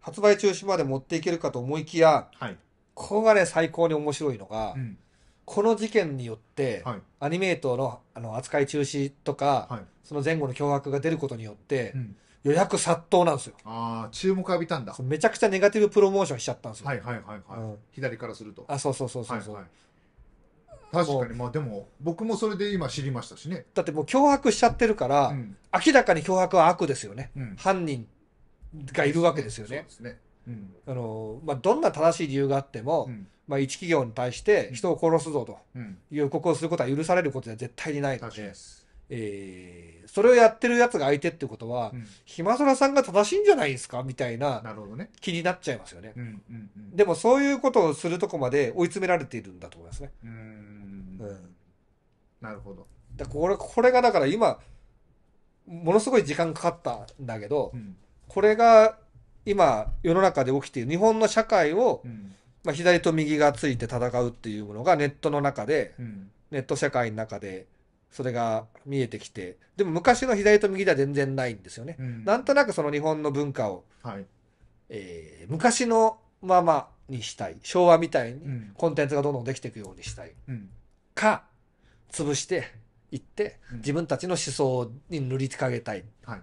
発売中止まで持っていけるかと思いきや、はい、ここがね、最高に面白いのが、うん、この事件によって、はい、アニメートのあの扱い中止とか、はい、その前後の脅迫が出ることによって、うん、予約殺到なんですよ。ああ、注目浴びたんだ。めちゃくちゃネガティブプロモーションしちゃったんですよ。はいはいはい、はいうん、左からすると。あ、そうそうそうそうそう。はいはい確かにまあでも僕もそれで今知りましたしねだってもう脅迫しちゃってるから、うん、明らかに脅迫は悪ですよね、うん、犯人がいるわけですよね。ねあのまあ、どんな正しい理由があっても、まあ、一企業に対して人を殺すぞという告をすることは許されることでは絶対にないので、えー、それをやってるやつが相手ってことは、ひまそらさんが正しいんじゃないですかみたいな気になっちゃいますよね、うんうんうん、でもそういうことをするとこまで追い詰められているんだと思いますね。うん、うん、なるほどだこれこれがだから今ものすごい時間かかったんだけど、うん、これが今世の中で起きている日本の社会を、まあ、左と右がついて戦うっていうものがネットの中で、ネット社会の中で。それが見えてきてでも昔の左と右では全然ないんですよね、うん、なんとなくその日本の文化を、はい、えー、昔のままにしたい昭和みたいにコンテンツがどんどんできていくようにしたい、うん、か潰していって自分たちの思想に塗りつかげたい、はい、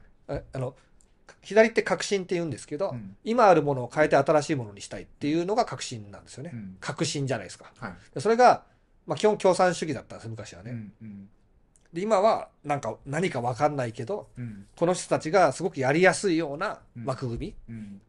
あの左って革新って言うんですけど、うん、今あるものを変えて新しいものにしたいっていうのが革新なんですよね、うん、革新じゃないですか、はい、それが、まあ、基本共産主義だったんです昔はね、うんうん、で今はなんか何か分かんないけど、うん、この人たちがすごくやりやすいような枠組み、うん、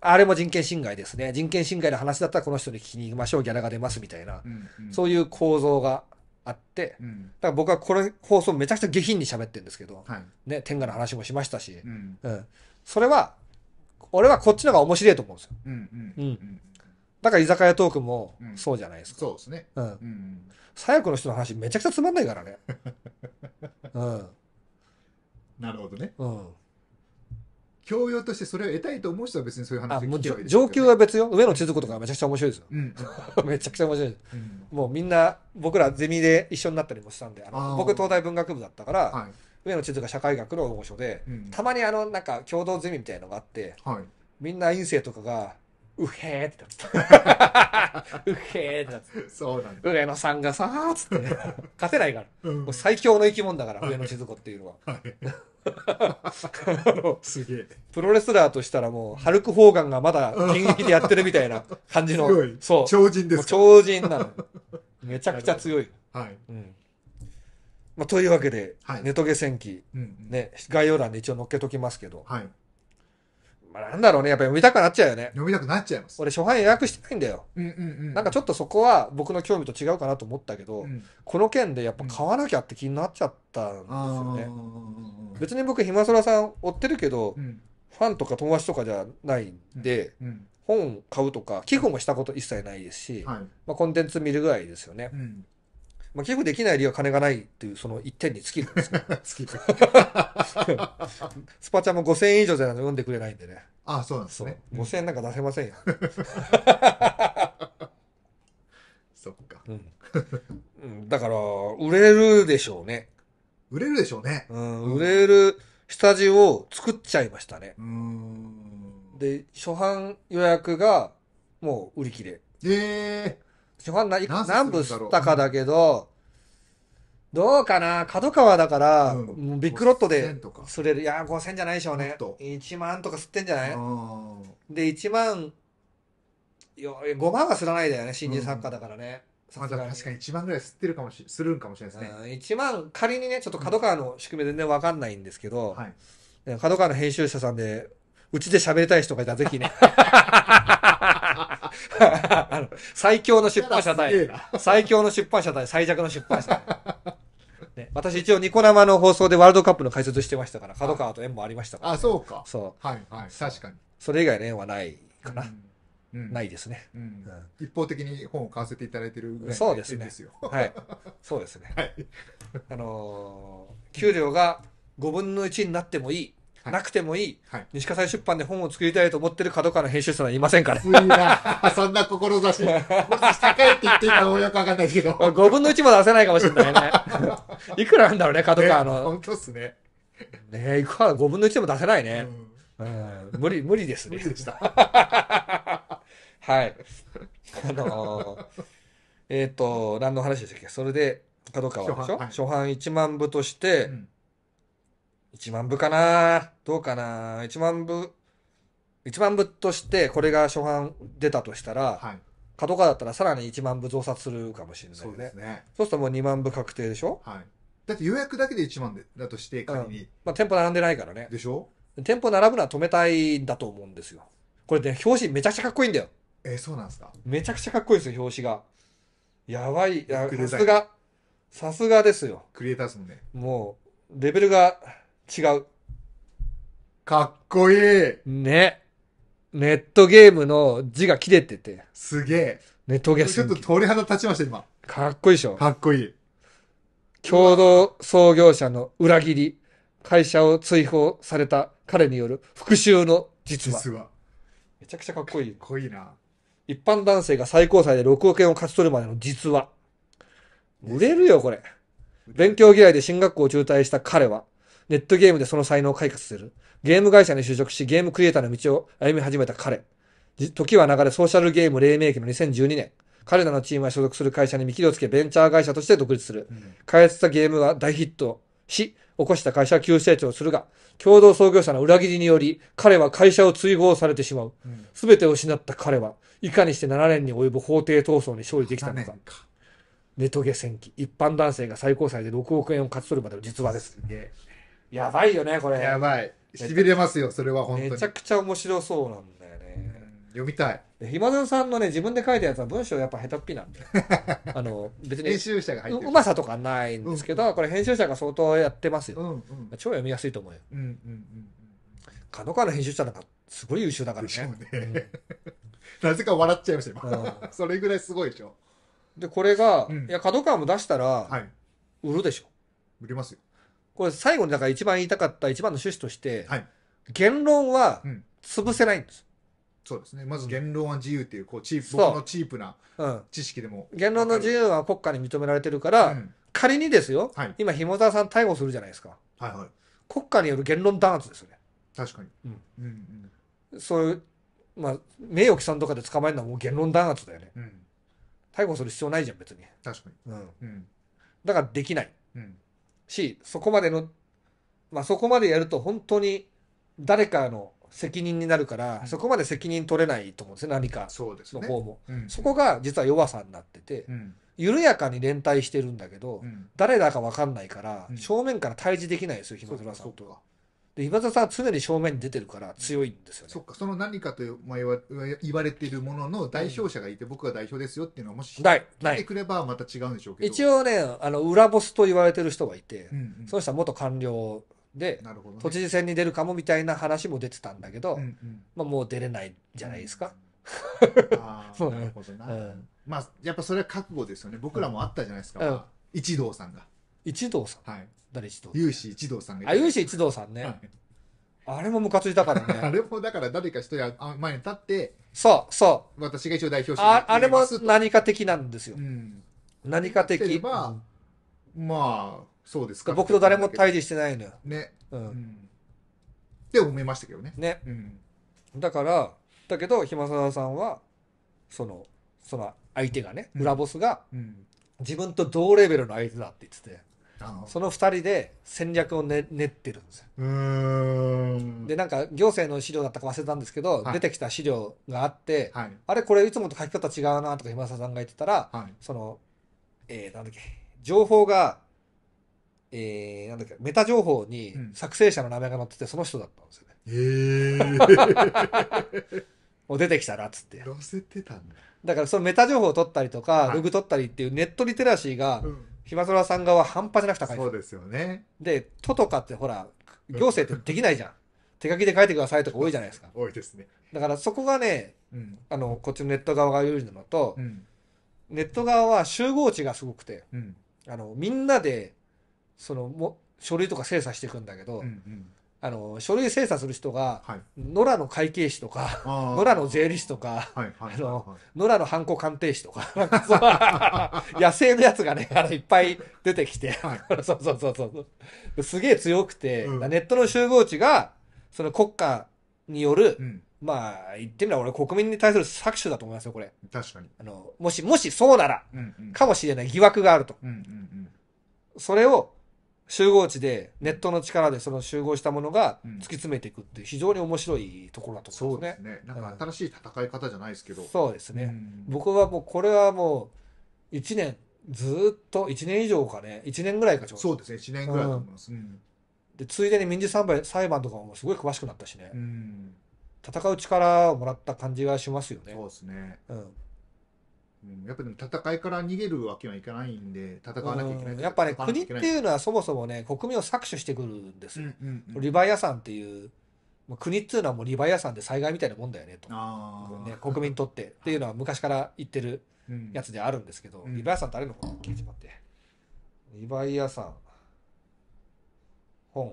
あれも人権侵害ですね人権侵害の話だったらこの人に聞きに行きましょうギャラが出ますみたいな、うんうん、そういう構造があって、だから僕はこの放送めちゃくちゃ下品に喋ってるんですけど、はい、ね、天下の話もしましたし、うんそれは俺はこっちの方が面白いと思うんですよ。うんだから居酒屋トークもそうじゃないですか。そうですね。うん。うん左翼の人の話めちゃくちゃつまんないからね。*laughs* うん。なるほどね。うん。教養としてそれを得たいと思う人は別にそういう話もちろん上級は別よ。上野千鶴子とかめちゃくちゃ面白いですよ。うん、*laughs* めちゃくちゃ面白いです、うん、もうみんな、僕らゼミで一緒になったりもしたんで、あの僕東大文学部だったから、はい、上野千鶴が社会学の大御所で、うん、たまにあの、なんか共同ゼミみたいなのがあって、はい、みんな院生とかが、うへーってなって。*laughs* うへーってなって。そうなんだ。上野さんがさーっつってね、*laughs* 勝てないから。うん最強の生き物だから、上野静子っていうのは。*laughs* すげえ。プロレスラーとしたらもう、ハルク・ホーガンがまだ現役でやってるみたいな感じの強い。そう。超人です超人なのめちゃくちゃ強い。はい。うん。まあ、というわけで、はいネトゲ戦記、うんうん。ね、概要欄で一応載っけときますけど、はい。まあ、なんだろうね、やっぱ読みたくなっちゃうよね。読みたくなっちゃいます。俺、初版予約してないんだよ。うんうんうん。なんかちょっとそこは僕の興味と違うかなと思ったけど、うん、この件でやっぱ買わなきゃって気になっちゃったんですよね。うん、別に僕、ひまそらさん追ってるけど、うん、ファンとか友達とかじゃないんで、本買うとか、寄付もしたこと一切ないですし、はい、まあ、コンテンツ見るぐらいですよね。うんまあ、寄付できない理由は金がないっていうその一点に尽きるんです *laughs* 尽きる。*laughs* スパチャも5000円以上じゃないと読んでくれないんでね。ああ、そうなんですね。5000円なんか出せませんよ。*laughs* そっか、うん。だから、売れるでしょうね。売れるでしょうね。うん、売れる下地を作っちゃいましたね。うん。で、初版予約がもう売り切れ。ええー初版何何部吸ったかだけど、どうかな角川だから、うん、ビッグロットですれる。いや、5000じゃないでしょうね。1万とか吸ってんじゃないで、1万、5万は吸らないだよね、新人作家だからね。ま確かに1万ぐらい吸ってるかもし、するんかもしれないですね。1万、仮にね、ちょっと角川の仕組み全然わかんないんですけど、角、はい、川の編集者さんで、うちで喋りたい人がいたらぜひね。*laughs* *laughs* あの最強の出版社対、最強の出版社対最弱の出版社。ね、私一応ニコ生の放送でワールドカップの解説してましたから、角川と縁もありましたから、ね、あ、そうか。そう。はいはい。確かに。それ以外の縁はないかな。うんうん、ないですね、うん、うん、一方的に本を買わせていただいてるぐらいそうですね。はい。そうですね。*laughs* はい。あのー、給料が5分の1になってもいい。なくてもいい、はい、西葛西出版で本を作りたいと思ってる角川の編集者はいませんから。いな。*laughs* そんな志。も高いって言っていいかよくわかんないけど。5 *laughs* 分の1も出せないかもしれないね。*laughs* いくらなんだろうね、角川の。本当っすね。ねいくら5分の1でも出せないね。うん、無理、無理ですね。無理でした。はい。あのー、えっ、ー、と、何の話でしたっけそれで、角川でしょ、はい、初版1万部として、うん1万部かなどうかな ?1 万部、1万部としてこれが初版出たとしたら、はい角川だったらさらに1万部増刷するかもしれない、ね、そうですね。そうするともう2万部確定でしょはい。だって予約だけで1万でだとして仮に、うん、まあ店舗並んでないからね。でしょ店舗並ぶのは止めたいんだと思うんですよ。これね、表紙めちゃくちゃかっこいいんだよ。えー、そうなんですかめちゃくちゃかっこいいですよ、表紙が。やばい、さすが。さすがですよ。クリエイターですもんね。もう、レベルが違う。かっこいい。ね。ネットゲームの字が切れてて。すげえ。ネットゲーム。ちょっと鳥肌立ちました、今。かっこいいでしょ。かっこいい。共同創業者の裏切り、会社を追放された彼による復讐の実話。実話。めちゃくちゃかっこいい。かっこいいな。一般男性が最高裁で6億円を勝ち取るまでの実話。売れるよ、これ。勉強嫌いで進学校を中退した彼は、ネットゲームでその才能を開花する。ゲーム会社に就職し、ゲームクリエイターの道を歩み始めた彼。時は流れソーシャルゲーム黎明期の2012年。彼らのチームは所属する会社に見切りをつけ、ベンチャー会社として独立する。開発したゲームは大ヒットし、起こした会社は急成長するが、共同創業者の裏切りにより、彼は会社を追放されてしまう。す、う、べ、ん、てを失った彼は、いかにして7年に及ぶ法廷闘争に勝利できたのか。ネトゲ戦記。一般男性が最高裁で6億円を勝ち取るまでの実話です。すやばいよね、これ。やばい。しびれますよ、それは本当に。めちゃくちゃ面白そうなんだよね。読みたい。で、ひまずさんのね、自分で書いたやつは文章やっぱ下手っぴなんで。*laughs* あの、別に。編集者が入ってうまさとかないんですけど、これ編集者が相当やってますよ。うんうん、超読みやすいと思うよ。うんうんうん。かのかの編集者なんか、すごい優秀だからね。なぜか笑っちゃいました、今。*laughs* それぐらいすごいでしょ。で、これが、いや、角川も出したら、売るでしょ。売りますよ。これ最後にだから一番言いたかった一番の趣旨として、はい、言論は潰せないんです。そうですね。まず言論は自由っていう、こう、チープ、僕のチープな知識でも、うん、言論の自由は国家に認められてるから、うん、仮にですよ、はい、今、ひも沢さん逮捕するじゃないですか。はいはい。国家による言論弾圧ですよね。確かに。うん。うんうん、そういう、まあ、名誉毀損とかで捕まえるのはもう言論弾圧だよね。うん。逮捕する必要ないじゃん、別に。確かに。うん。うん、だからできない。うん。し、そこまでの、まあ、そこまでやると本当に誰かの責任になるから、そこまで責任取れないと思うんですよ、何かの方も。そ、ねうん、そこが実は弱さになってて、うん、緩やかに連帯してるんだけど、誰だか分かんないから、正面から対峙できないですよ、日村さんとは。で、岩田さんは常に正面に出てるから強いんですよね。そっか、その何かと、まあ、言われているものの代表者がいて、僕が代表ですよっていうのはもしない、ない。てくればまた違うんでしょうけど。一応ね、あの、裏ボスと言われてる人がいて、うんうん、その人は元官僚で、ね、都知事選に出るかもみたいな話も出てたんだけど、うんうん、まあもう出れないじゃないですか。*laughs* うん、なるほどな、うん、まあ、やっぱそれは覚悟ですよね。僕らもあったじゃないですか。うん、一同さんが。一同さんはい。誰一同有志一同さんがあ、有志一同さんね。あれもムカついたからね。*laughs* あれもだから誰か一人前に立って、そうそう。私が一応代表してああれも何か的なんですよ。うん、何か的。まあ、まあ、そうですか。僕と誰も対峙してないのよ。ね。うん。って思いましたけどね。ね。うん、だから、だけど、暇沢さんは、その、その相手がね、裏ボスが、うん、自分と同レベルの相手だって言ってて。その2人で戦略を、ね、練ってるんですよ。でなんか行政の資料だったか忘れたんですけど、はい、出てきた資料があって、はい、あれこれいつもと書き方違うなとか今田さんが言ってたら、はい、そのえー、なんだっけ情報が、えー、なんだっけメタ情報に作成者の名前が載っててその人だったんですよね。へ、え *laughs* もう出てきたらっつって。せてたんだ。だからそのメタ情報を取ったりとか、ログ取ったりっていうネットリテラシーが、うん暇空さん側は半端じゃなく高いそうですよねで都とかってほら行政ってできないじゃん手書きで書いてくださいとか多いじゃないですか多いですねだからそこがね、うん、あのこっちのネット側が有利なのと、うん、ネット側は集合値がすごくて、うん、あのみんなでそのも書類とか精査していくんだけど、うんうん、あの書類精査する人が、野良の会計士とか野良の税理士とか、野良のハンコ鑑定士とか *laughs* *laughs* 野生のやつがねあのいっぱい出てきて、*laughs* そうそうそうそうすげえ強くて、うん、ネットの集合値がその国家による、うん、まあ言ってみれば俺国民に対する搾取だと思いますよこれ確かにあのもしもしそうなら、うんうん、かもしれない疑惑があると、それを集合地でネットの力でその集合したものが突き詰めていくっていう非常に面白いところだと思いますね。そうですね。なんか新しい戦い方じゃないですけど。うん、そうですね。僕はもうこれはもう1年ずっと1年以上かね1年ぐらいかちょうど。そうですね1年ぐらいだと思います。うん、でついでに民事裁判裁判とかもすごい詳しくなったしね。戦う力をもらった感じがしますよね。そうですね。うん。やっぱでも戦いから逃げるわけにはいかないんで、戦わなきゃいけない。うん、やっぱね、国っていうのはそもそもね、国民を搾取してくるんですよ。リバヤさんっていう、国っていうのはもうリバヤさんで災害みたいなもんだよね、と。ね、国民にとってっていうのは昔から言ってるやつであるんですけど、うん、リバヤさん誰の本聞いてもって。リバヤさん、本。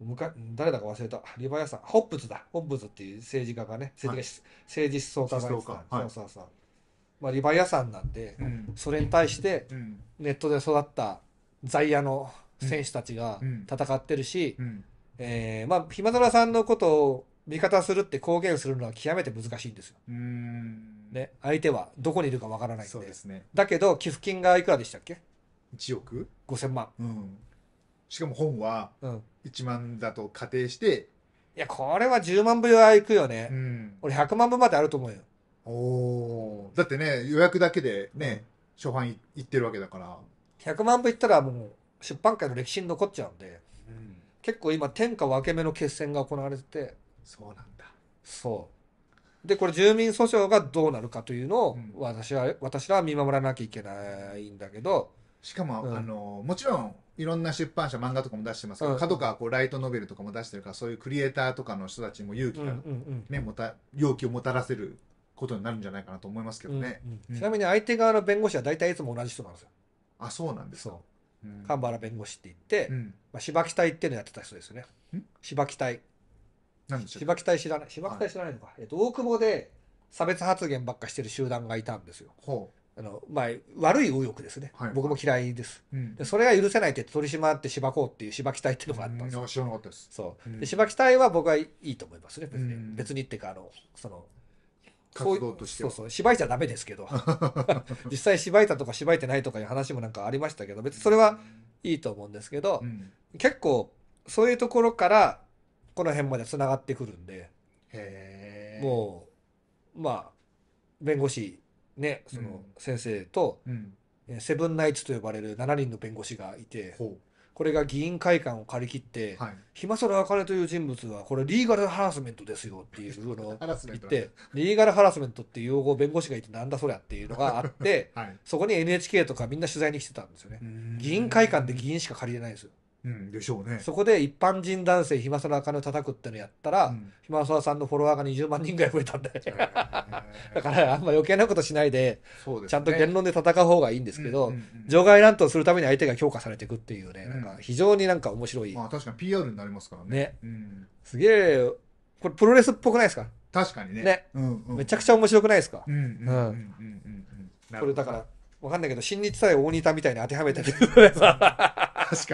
むか誰だか忘れた。リバヤさん、ホップズだ。ホップズっていう政治家がね、政治はい、政治思想家が、はそうそうそう。まあ、リバアさんなんで、うん、それに対してネットで育った在野の選手たちが戦ってるし、えー、まあ、ひまらさんのことを味方するって公言するのは極めて難しいんですよ。ね、相手はどこにいるかわからないんでそうです、ね、だけど寄付金がいくらでしたっけ1億5000万、うん、しかも本は1万だと仮定して、いやこれは10万部はいくよね、うん、俺100万部まであると思うよおだってね、予約だけでね、初版行ってるわけだから。100万部いったらもう出版界の歴史に残っちゃうんで、うん、結構今天下分け目の決戦が行われてて。そうなんだ。そう。で、これ住民訴訟がどうなるかというのを私は、うん、私らは見守らなきゃいけないんだけど。しかも、うん、あの、もちろんいろんな出版社漫画とかも出してますけど、うん、角川こうライトノベルとかも出してるからそういうクリエイターとかの人たちも勇気がね、ね、うんうん、もた容器をもたらせることになるんじゃないかなと思いますけどね、ちなみに相手側の弁護士は大体いつも同じ人なんですよあそうなんですかそ神原弁護士って言って、うんまあ、芝木隊っていうのやってた人ですよね芝木隊何でしょう芝木隊知らない芝木隊知らないのか、はい、えっと、大久保で差別発言ばっかしてる集団がいたんですよほうあのまあ、悪い右翼ですね、はい、僕も嫌いです、うん、でそれが許せないって取り締まってしばこうっていうしばき隊っていうのがあったんですうん、知らなかったですそう、うん、でしばき隊は僕はいいと思いますね別に,、別にっていうかあのその活動としてはそうそう芝いちゃダメですけど *laughs* 実際芝いたとかばいてないとかいう話もなんかありましたけど別にそれはいいと思うんですけど、うん、結構そういうところからこの辺までつながってくるんでもうまあ弁護士ねその先生と、うん、セブンナイツと呼ばれる7人の弁護士がいて、うこれが議員会館を借り切って、そらあかれ」という人物はこれリーガルハラスメントですよ *laughs* っていうのを言ってリーガルハラスメントっていう用語弁護士がいてなんだそりゃっていうのがあって、そこに NHK とかみんな取材に来てたんですよね議員会館で議員しか借りれないんですようんでしょうねそこで一般人男性暇空ら茜を叩くってのやったら、うん暇空さんのフォロワーが20万人ぐらい増えたんだで *laughs* だからあんま余計なことしないででねちゃんと言論で戦う方がいいんですけど、うんうんうん場外乱闘するために相手が評価されていくっていうね、なんか非常になんか面白いまあ確かに PR になりますからねねうん、すげえこれプロレスっぽくないですか確かにねねうんうんめちゃくちゃ面白くないですか、うんうんうんうんうこれだからわかんないけど、新日さえ大仁田みたいに当てはめてる。確か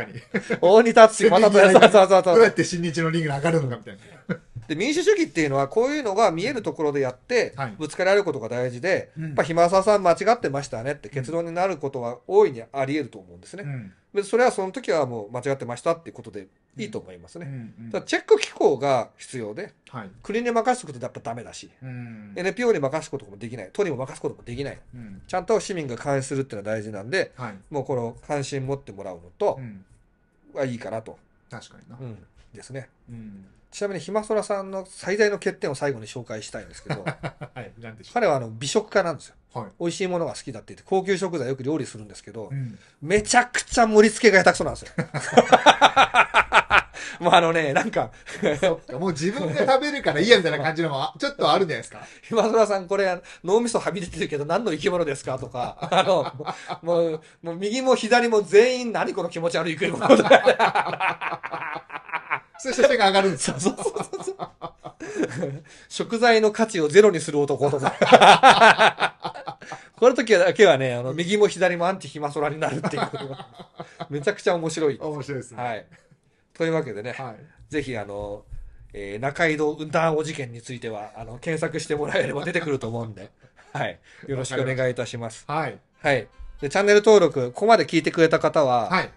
に。大仁田って、またそうそうそうどうやって新日のリングに上がるのかみたいな。で、民主主義っていうのは、こういうのが見えるところでやって、ぶつかられることが大事で、はい、やっぱ、ひまさん間違ってましたねって結論になることは大いにあり得ると思うんですね。うんそれはその時はもう間違ってましたっていうことでいいと思いますね。うんうん、チェック機構が必要で、はい、国に任すことでやっぱダメだし、うん、NPO に任すこともできない、都にも任すこともできない、うん、ちゃんと市民が関与するっていうのは大事なんで、はい、もうこの関心持ってもらうのと、はいいかなと。確かにな、うん、ですね、うん、ちなみにひまそらさんの最大の欠点を最後に紹介したいんですけど、*laughs* はい、彼はあの美食家なんですよ、はい、美味しいものが好きだって言って高級食材よく料理するんですけど、うん、めちゃくちゃ盛り付けが下手くそなんですよ *laughs* *laughs* もうあのね、なんかもう自分が食べるからいいやみたいな感じのも、ちょっとあるんじゃないですか。*laughs* 今村さん、これ、脳みそはみ出てるけど何の生き物ですかとか、*laughs* あの、もう、もう右も左も全員何この気持ち悪い食い物とか。そして、が上がるんですよ。そうそうそうそう。食材の価値をゼロにする男とか。この時だけはね、あの、右も左もアンチ暇空になるっていう。めちゃくちゃ面白い。面白いですね。はい。というわけでね、はい、ぜひあの、えー、中井戸運搬お事件については、あの、検索してもらえれば出てくると思うんで、*laughs* はい。よろしくお願いいたします。はい。はい。で、チャンネル登録、ここまで聞いてくれた方は、はい。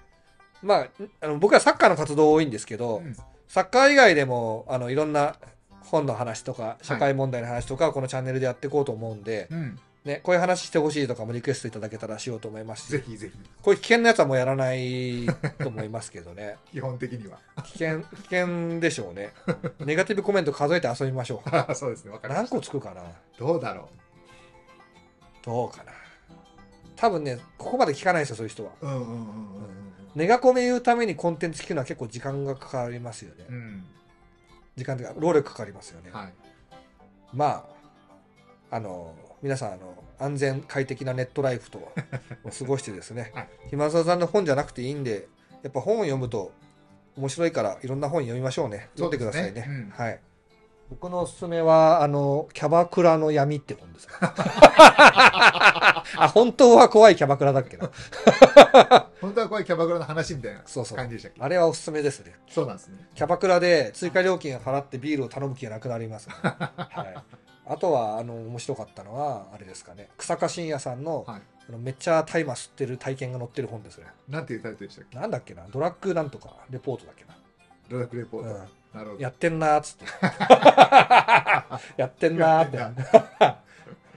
まあ、あの僕はサッカーの活動多いんですけど、うん、サッカー以外でも、あの、いろんな本の話とか、社会問題の話とか、このチャンネルでやっていこうと思うんで、うんね、こういう話してほしいとかもリクエストいただけたらしようと思いますし、ぜひぜひ。こういう危険なやつはもうやらないと思いますけどね。*laughs* 基本的には。危険、危険でしょうね。*laughs* ネガティブコメント数えて遊びましょう。そうですね、わかりま何個つくかなどうだろう。どうかな多分ね、ここまで聞かないですよ、そういう人は。う。うんうんうんうんネガコメ言うためにコンテンツ聞くのは結構時間がかかりますよね。うん時間というか、労力かかりますよね。はい。まあ、あの、皆さんあの安全快適なネットライフと *laughs* を過ごしてですね、はい、暇沢さんの本じゃなくていいんでやっぱ本を読むと面白いからいろんな本読みましょうね読んでくださいね、ねうん、はい僕のおすすめはあのキャバクラの闇って本です *laughs* *laughs* あ本当は怖いキャバクラだっけな本当は怖いキャバクラの話みたいな感じでしたっけあれはおすすめですねそうなんですねキャバクラで追加料金払ってビールを頼む気がなくなります、ね、はいあとはあの面白かったのはあれですかね草加信也さんの,、あのめっちゃ大麻吸ってる体験が載ってる本ですねなんていうタイトルでしたっけなんだっけなドラッグなんとかレポートだっけなドラッグレポート、うん、なるほどやってんなーっつって *laughs* やってんなーって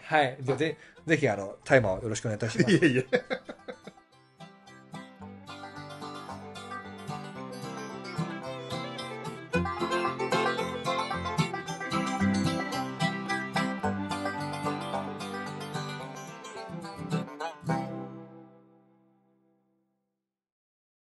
はいぜぜぜひあの大麻をよろしくお願いいたしますいやいや